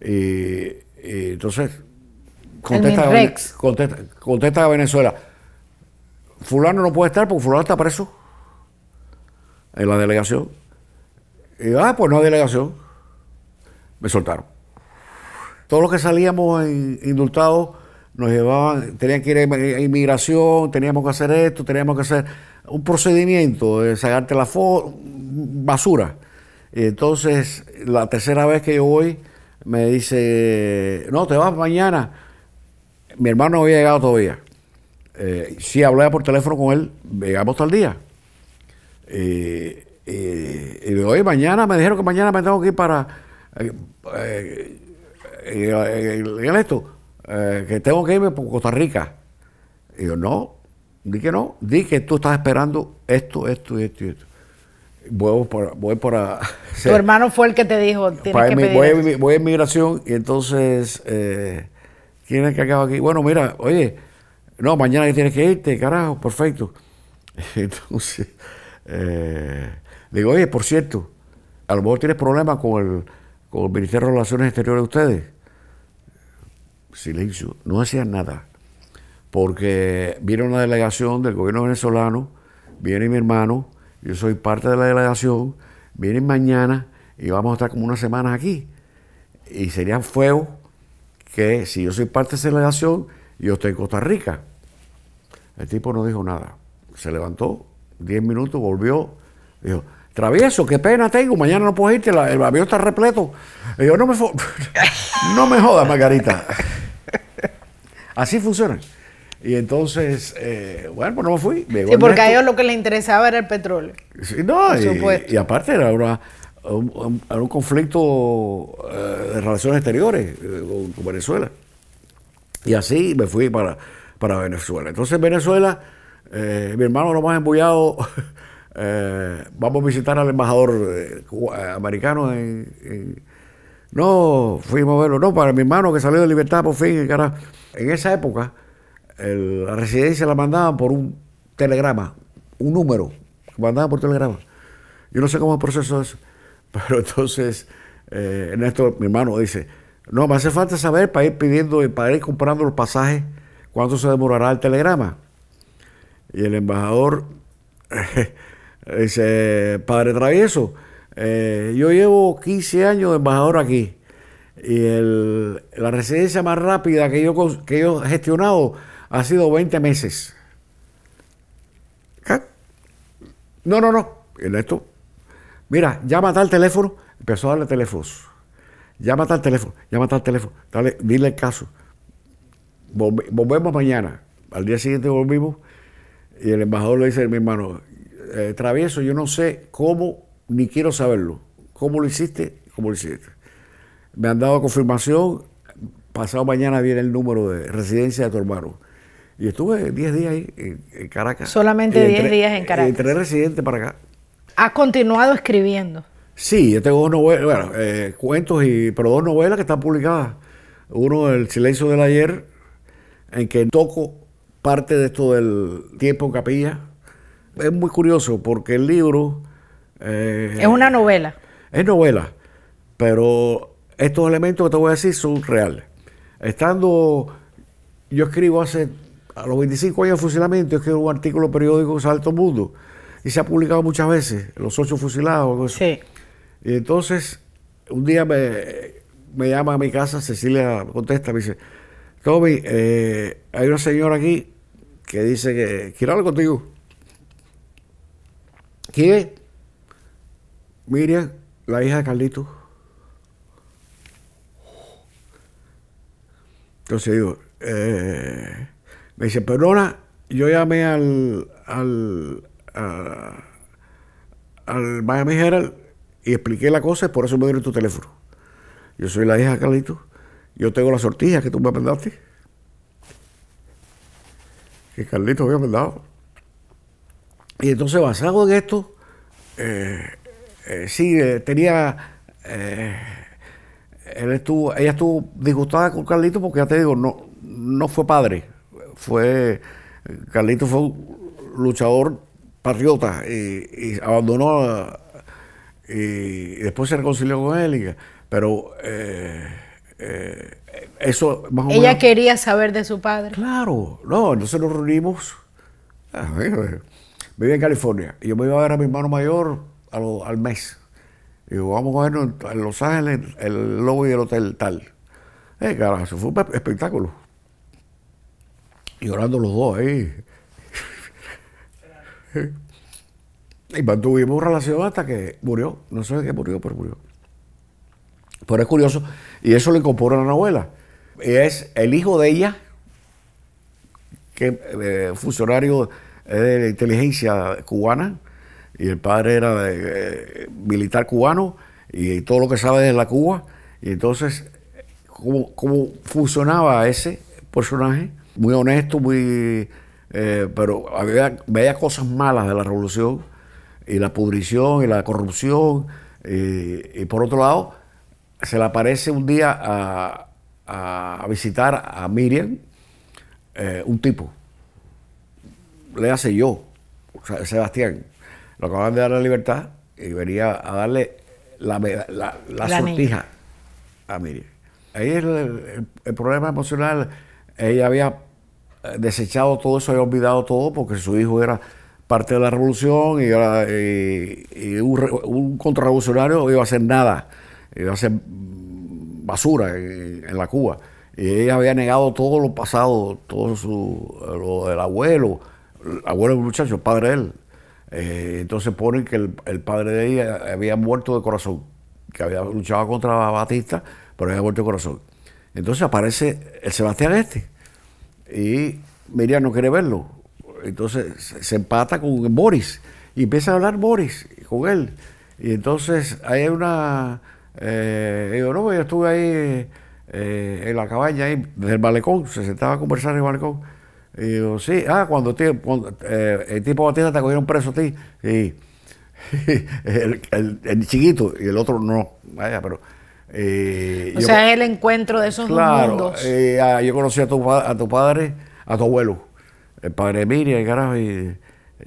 y, entonces contesta, contesta, contesta a Venezuela fulano no puede estar porque fulano está preso en la delegación. Y ah, pues no hay delegación. Me soltaron. Todos los que salíamos indultados nos llevaban, tenían que ir a inmigración, teníamos que hacer esto, teníamos que hacer un procedimiento, de sacarte la foto, basura. entonces, la tercera vez que yo voy, me dice, no, te vas mañana. Mi hermano no había llegado todavía. Eh, ...si hablaba por teléfono con él, llegamos hasta el día. Eh, eh, y hoy mañana me dijeron que mañana me tengo que ir para eh, eh esto, que tengo que irme por Costa Rica. Y yo, no, di que no, di que tú estás esperando esto, esto y esto y esto. Voy por voy tu hermano fue el que te dijo, voy, a, inmigración y entonces, eh, ¿quién es que acaba aquí? Bueno, mira, oye, no, mañana que tienes que irte, carajo, perfecto. Entonces, eh, digo, oye, por cierto, a lo mejor tienes problemas con el, Ministerio de Relaciones Exteriores de ustedes. Silencio, no hacían nada. Porque viene una delegación del gobierno venezolano, viene mi hermano, yo soy parte de la delegación, vienen mañana y vamos a estar como unas semanas aquí. Y sería feo que si yo soy parte de esa delegación, yo estoy en Costa Rica. El tipo no dijo nada. Se levantó 10 minutos, volvió, dijo, travieso, qué pena tengo, mañana no puedo irte, el avión está repleto. Y yo, no me, no me jodas, Margarita. Así funciona. Y entonces, eh, bueno, pues no me fui. Y porque a ellos lo que les interesaba era el petróleo. no, y, aparte era un, conflicto eh, de relaciones exteriores eh, con, Venezuela. Y así me fui para, para Venezuela. Entonces, Venezuela eh, mi hermano lo más Embullado, eh, vamos a visitar al embajador eh, americano No, fuimos a verlo. No, para mi hermano que salió de libertad por fin. Carajo. En esa época, la residencia la mandaban por un telegrama, un número, mandaban por telegrama. Yo no sé cómo el proceso Pero entonces, esto mi hermano, dice, no, me hace falta saber para ir pidiendo, para ir comprando los pasajes, cuánto se demorará el telegrama. Y el embajador dice, padre travieso, eh, yo llevo 15 años de embajador aquí. Y la residencia más rápida que yo, que he gestionado ha sido 20 meses. ¿Qué? No, no, no. esto. mira, llama tal teléfono. Empezó a darle teléfonos. Llama tal teléfono, llama tal teléfono. Dale, dile el caso. Volvemos mañana. Al día siguiente volvimos y el embajador le dice a mi hermano, eh, travieso, yo no sé cómo, ni quiero saberlo. ¿Cómo lo hiciste? ¿Cómo lo hiciste? Me han dado confirmación, pasado mañana viene el número de residencia de tu hermano. Y estuve 10 días ahí en, Caracas. Solamente 10 días en Caracas. Entré residente para acá. ¿Has continuado escribiendo? Sí, yo tengo dos novelas, bueno, eh, cuentos, y, pero dos novelas que están publicadas. Uno, El silencio del ayer, en que toco parte de esto del tiempo en capilla. Es muy curioso porque el libro... Eh, es una novela. Es novela, pero estos elementos que te voy a decir son reales. Estando, yo escribo hace, a los 25 años de fusilamiento, es escribo un artículo periódico Salto Mundo y se ha publicado muchas veces, los ocho fusilados. Sí. Y entonces, un día me, me llama a mi casa, Cecilia contesta, me dice, Tommy, eh, hay una señora aquí que dice que quiero hablar contigo. ¿Quién es? Miriam, la hija de Carlitos. Entonces digo, eh, me dice, perdona, yo llamé al, al, al Miami Herald y expliqué la cosa y por eso me dieron tu teléfono. Yo soy la hija de Carlitos, yo tengo las sortija que tú me mandaste que Carlitos había mandado. Y entonces, basado en esto, eh, eh, sí, eh, tenía. él estuvo, ella estuvo disgustada con Carlitos porque ya te digo, no, no fue padre. Fue. Carlitos fue un luchador patriota y, abandonó. y, después se reconcilió con él. pero. Ella quería saber de su padre. Claro, no, entonces nos reunimos. Me vivía en California. Y yo me iba a ver a mi hermano mayor al mes. Y digo, vamos a vernos en Los Ángeles, el lobby del hotel tal. Eh, carajo, fue un espectáculo. Llorando los dos ahí. y mantuvimos relación hasta que murió. No sé de qué murió, pero murió. Pero es curioso, y eso lo incorpora a la novela. Es el hijo de ella, que eh, funcionario de la inteligencia cubana, y el padre era eh, militar cubano, y todo lo que sabe de la Cuba. Y entonces, ¿cómo, funcionaba ese personaje? Muy honesto, muy... Eh, pero había, veía cosas malas de la revolución, y la pudrición, y la corrupción, y por otro lado se le aparece un día a, visitar a Miriam eh, un tipo. Le hace yo, Sebastián. Lo acaban de dar la libertad y venía a darle la, la, sortija a Miriam. Ahí el, problema emocional, ella había eh, desechado todo eso, había olvidado todo porque su hijo era parte de la revolución y, era, un, un contrarrevolucionario iba a hacer nada hace basura en, la Cuba. Y ella había negado todo lo pasado, todo su, lo del abuelo, el abuelo un muchacho, el padre de él. Eh, entonces ponen que el, el, padre de ella había muerto de corazón, que había luchado contra Batista, pero había muerto de corazón. Entonces aparece el Sebastián este y Miriam no quiere verlo. Entonces se empata con Boris y empieza a hablar Boris con él. Y entonces hay una eh, no, pues yo estuve ahí eh, en la cabaña, ahí, desde el balcón, se sentaba a conversar en el balcón. Y yo, sí, ah, cuando, eh, el tipo Batista te cogieron preso a ti. Y, el, chiquito y el otro no, vaya, pero. o sea, el encuentro de esos claro, dos mundos. Eh, yo conocí a tu, a tu padre, a tu abuelo, el padre Emilia, y carajo, y,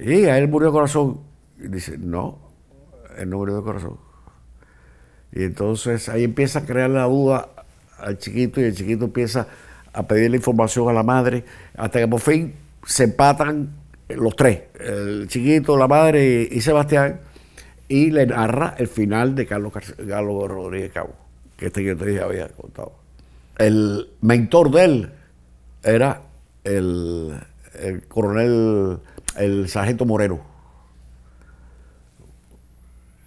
y a él murió de corazón. Y dice, no, él no murió de corazón y entonces ahí empieza a crear la duda al chiquito y el chiquito empieza a pedirle información a la madre hasta que por fin se empatan los tres, el chiquito, la madre y Sebastián, y le narra el final de Carlos, Galo Rodríguez Cabo, que este que te había contado. El mentor de él era el, el coronel, el sargento Moreno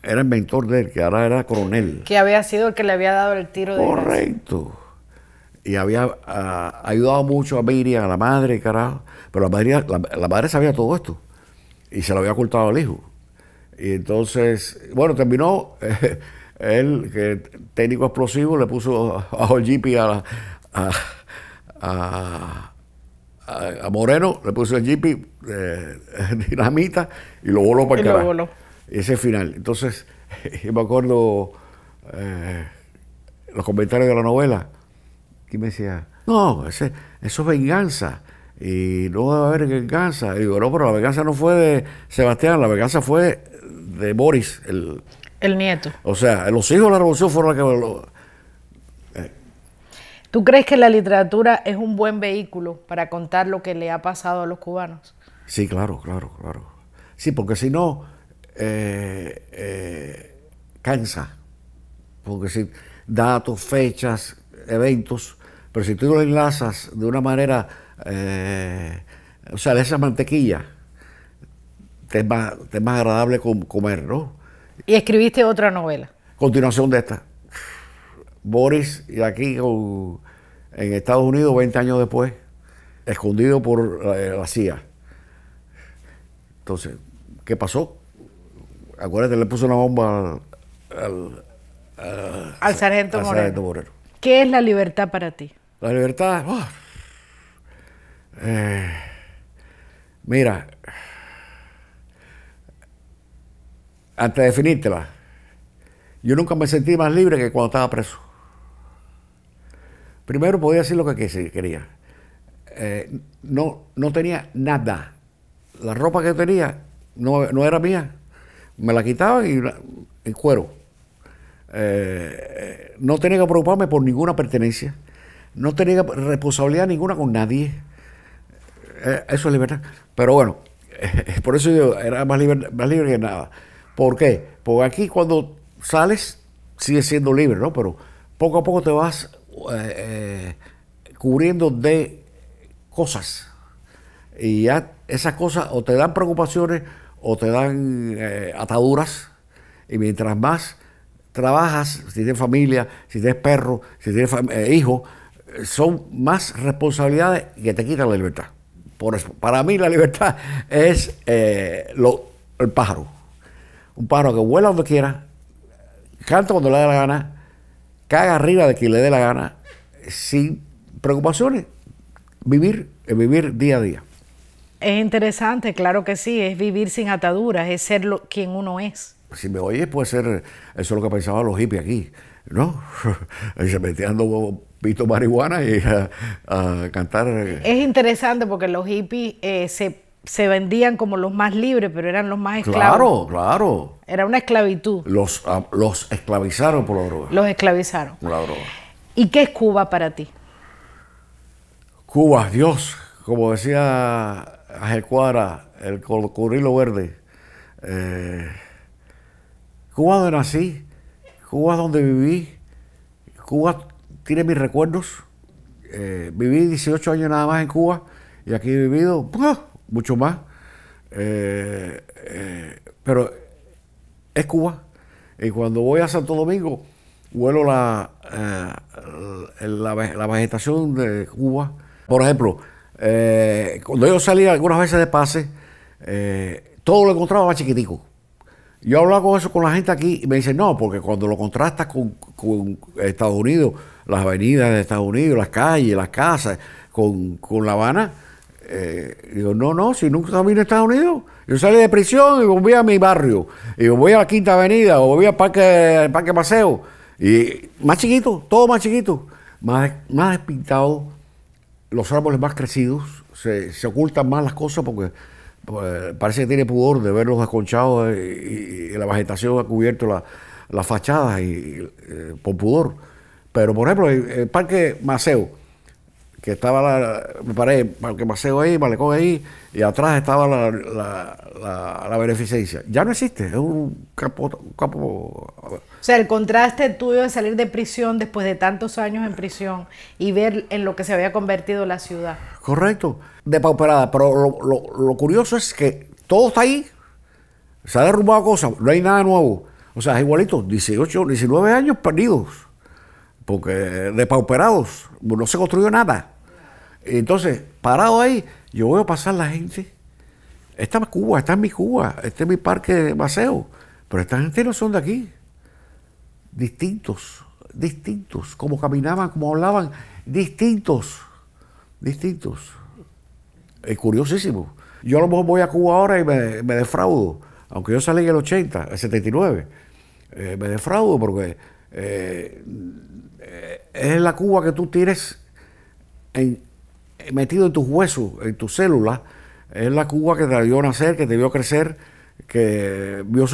era el mentor de él, que ahora era coronel. Que había sido el que le había dado el tiro de Correcto. Y había ah, ayudado mucho a Miriam, a la madre, carajo. Pero la madre, la, madre sabía todo esto. Y se lo había ocultado al hijo. Y entonces, bueno, terminó. Eh, él, técnico explosivo, le puso a el a, a, a, a, Moreno, le puso el jipi eh, dinamita y lo voló para el carajo ese final. Entonces, yo me acuerdo eh, los comentarios de la novela, que me decía, no, eso es venganza, y no va a haber venganza. Y digo, no, pero la venganza no fue de Sebastián, la venganza fue de Boris, el, nieto. O sea, los hijos de la revolución fueron los que... Eh. ¿Tú crees que la literatura es un buen vehículo para contar lo que le ha pasado a los cubanos? Sí, claro, claro, claro. Sí, porque si no, eh, eh, cansa, porque si datos, fechas, eventos, pero si tú lo enlazas de una manera, eh, o sea, de esa mantequilla, te es más, agradable comer, ¿no? Y escribiste otra novela. Continuación de esta. Boris, y aquí en Estados Unidos, 20 años después, escondido por la CIA. Entonces, ¿qué pasó? acuérdate, le puso una bomba al, al, sargento, ¿Qué es la libertad para ti? La libertad, ¡oh! eh, mira, antes de definírtela, yo nunca me sentí más libre que cuando estaba preso. Primero podía decir lo que quería. Eh, no, no tenía nada. La ropa que tenía no era mía. Me la quitaba y el cuero. Eh, no tenía que preocuparme por ninguna pertenencia. No tenía responsabilidad ninguna con nadie. Eh, eso es libertad. Pero bueno, por eso yo era más libre, más libre que nada. ¿Por qué? Porque aquí cuando sales sigues siendo libre, ¿no? Pero poco a poco te vas eh, cubriendo de cosas. Y ya esas cosas o te dan preocupaciones o te dan eh, ataduras y mientras más trabajas, si tienes familia, si tienes perro, si tienes eh, hijo son más responsabilidades que te quitan la libertad. Por eso, para mí la libertad es eh, lo, el pájaro. Un pájaro que vuela donde quiera, canta cuando le dé la gana, caga arriba de quien le dé la gana, sin preocupaciones. Vivir, vivir día a día. Es interesante, claro que sí, es vivir sin ataduras, es ser lo, quien uno es. Si me oyes, puede ser, eso es lo que pensaban los hippies aquí, ¿no? se metían pito marihuana y eh, a, cantar. Es interesante porque los hippies eh, se, vendían como los más libres, pero eran los más esclavos. Claro, claro. Era una esclavitud. Los, ah, los esclavizaron por la droga. Los esclavizaron. Por la droga. ¿Y qué es Cuba para ti? Cuba, Dios, como decía Cuadra, el Curilo Verde. Eh, Cuba donde nací, Cuba donde viví, Cuba tiene mis recuerdos. Eh, viví 18 años nada más en Cuba y aquí he vivido pues, ah, mucho más. Eh, pero es Cuba. Y cuando voy a Santo Domingo, vuelo la, la, vegetación de Cuba. Por ejemplo, eh, cuando yo salía algunas veces de pase, eh, todo lo encontraba más chiquitico. Yo hablaba con eso con la gente aquí y me dicen, no, porque cuando lo contrastas con, Estados Unidos, las avenidas de Estados Unidos, las calles, las casas, con, La Habana, eh, digo, no, no, si nunca vino a Estados Unidos. Yo salí de prisión y volví a mi barrio. Y voy a la Quinta Avenida o voy al Parque, parque Paseo. Y más chiquito, todo más chiquito, más, más despintado, los árboles más crecidos, se, ocultan más las cosas porque pues, parece que tiene pudor de verlos desconchados eh, y, la vegetación ha cubierto las fachadas y, eh, por pudor. Pero, por ejemplo, el Parque Maceo, que estaba la, me paré, que paseo ahí, malecón ahí, y atrás estaba la, la, beneficencia. Ya no existe, es un campo, O sea, el contraste tuyo de salir de prisión después de tantos años en prisión y ver en lo que se había convertido la ciudad. Correcto, depauperada, pero lo, lo curioso es que todo está ahí, se ha derrumbado cosas, no hay nada nuevo. O sea, es igualito, 18, 19 años perdidos, porque depauperados, no se construyó nada. Entonces, parado ahí, yo voy a pasar la gente. Esta es Cuba, esta es mi Cuba, este es mi parque de paseo. Pero esta gente no son de aquí. Distintos, distintos. Como caminaban, como hablaban, distintos, distintos. Es curiosísimo. Yo a lo mejor voy a Cuba ahora y me, defraudo. Aunque yo salí en el 80, el 79. Eh, me defraudo porque eh, eh, es la Cuba que tú tienes en, metido en tus huesos, en tus células, es la Cuba que te vio nacer, que te vio crecer, que vio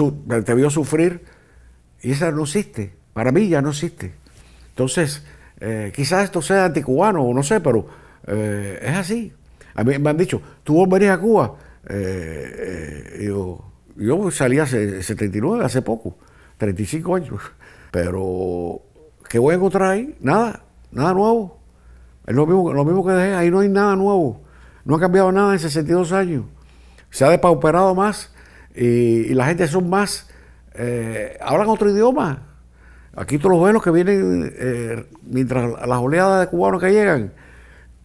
te vio sufrir, y esa no existe, para mí ya no existe. Entonces, eh, quizás esto sea anticubano o no sé, pero eh, es así. A mí me han dicho, ¿tú volverías a Cuba? Eh, yo, yo salí hace 79, hace poco, 35 años, pero ¿qué voy a encontrar ahí? Nada, nada nuevo. Es lo mismo, lo mismo que dejé, ahí no hay nada nuevo. No ha cambiado nada en 62 años. Se ha despauperado más y, la gente son más. Eh, hablan otro idioma. Aquí todos los buenos que vienen eh, mientras las oleadas de cubanos que llegan.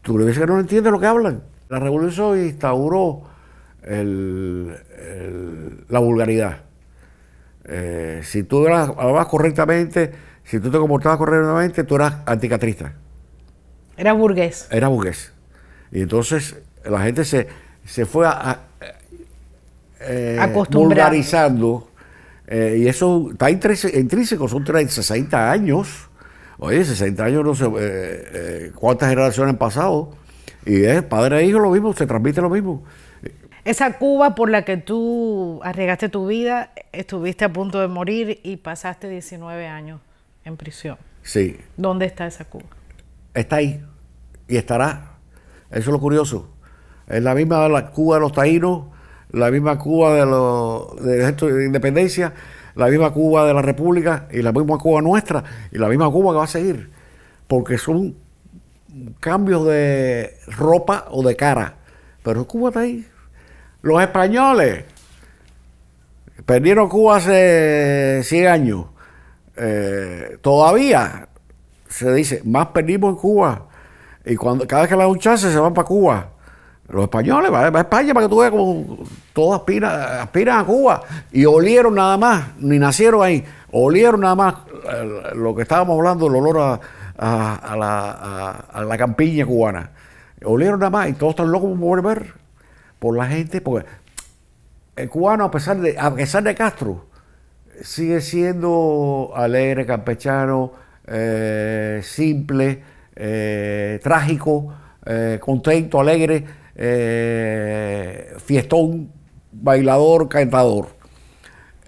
Tú le ves que no entienden lo que hablan. La revolución instauró la vulgaridad. Eh, si tú hablabas correctamente, si tú te comportabas correctamente, tú eras anticatrista. Era burgués. Era burgués. Y entonces la gente se, fue a, eh, eh, y eso está intrínseco, son 60 años. Oye, 60 años, no sé eh, cuántas generaciones han pasado. Y es padre e hijo lo mismo, se transmite lo mismo. Esa Cuba por la que tú arriesgaste tu vida, estuviste a punto de morir y pasaste 19 años en prisión. Sí. ¿Dónde está esa Cuba? Está ahí y estará. Eso es lo curioso. Es la misma Cuba de los taínos, la misma Cuba de los de, independencia, la misma Cuba de la República y la misma Cuba nuestra y la misma Cuba que va a seguir. Porque son cambios de ropa o de cara. Pero Cuba está ahí. Los españoles perdieron Cuba hace 100 años. Eh, todavía se dice, más perdimos en Cuba y cuando, cada vez que la da se van para Cuba. Los españoles, va a España para que tú veas como todos aspiran, a Cuba. Y olieron nada más, ni nacieron ahí, olieron nada más eh, lo que estábamos hablando, el olor a, la, campiña cubana. Olieron nada más y todos están locos por volver por la gente, porque el cubano, a pesar de, a pesar de Castro, sigue siendo alegre, campechano, eh, simple, eh, trágico, eh, contento, alegre, eh, fiestón, bailador, cantador.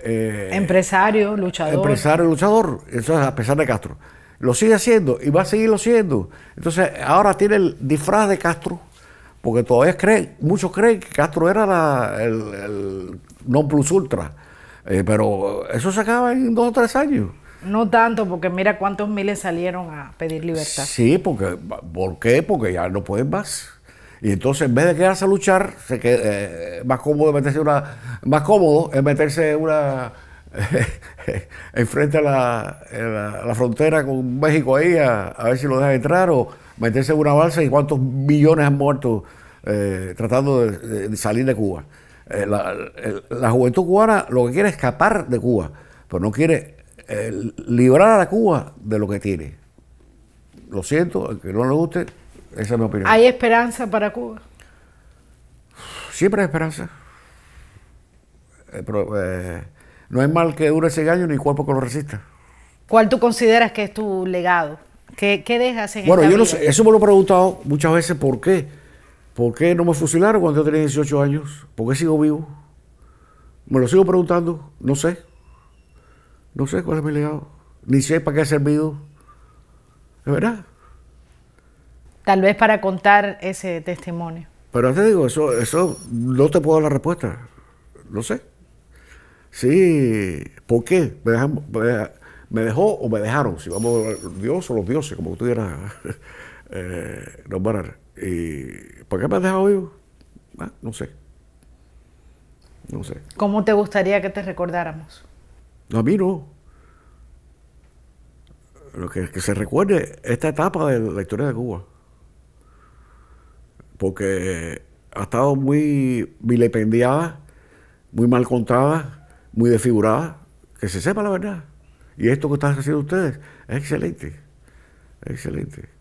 empresario, luchador. Empresario, luchador. Eso es a pesar de Castro. Lo sigue haciendo y va a seguirlo siendo. Entonces, ahora tiene el disfraz de Castro, porque todavía creen, muchos creen que Castro era el, el non plus ultra. pero eso se acaba en dos o tres años. No tanto, porque mira cuántos miles salieron a pedir libertad. Sí, porque, ¿por qué? Porque ya no pueden más. Y entonces, en vez de quedarse a luchar, se eh, eh, más cómodo meterse una, más cómodo es meterse una enfrente a la, frontera con México ahí a, ver si lo dejan entrar o meterse en una balsa y cuántos millones han muerto eh, tratando de, salir de Cuba. la, la, juventud cubana lo que quiere es escapar de Cuba, pero no quiere librar a Cuba de lo que tiene. Lo siento, el que no le guste, esa es mi opinión. ¿Hay esperanza para Cuba? Siempre hay esperanza. Eh, eh, no es mal que dure ese años ni cuerpo que lo resista. ¿Cuál tú consideras que es tu legado? ¿Qué, dejas en Bueno, yo sé, eso me lo he preguntado muchas veces, ¿por qué? ¿Por qué no me fusilaron cuando yo tenía 18 años? ¿Por qué sigo vivo? Me lo sigo preguntando, no sé. No sé cuál es mi legado. Ni sé para qué ha servido. Es verdad. Tal vez para contar ese testimonio. Pero te digo, eso, eso no te puedo dar la respuesta. No sé. Sí, ¿por qué? Me, dejó o me dejaron, si vamos, Dios o los dioses, como tú quieras eh, nombrar. ¿Y por qué me has dejado vivo? Ah, no sé. No sé. ¿Cómo te gustaría que te recordáramos? No, a mí no. Lo que, que se recuerde esta etapa de la historia de Cuba. Porque ha estado muy vilipendiada, muy mal contada, muy desfigurada. Que se sepa la verdad. Y esto que están haciendo ustedes es excelente. Excelente.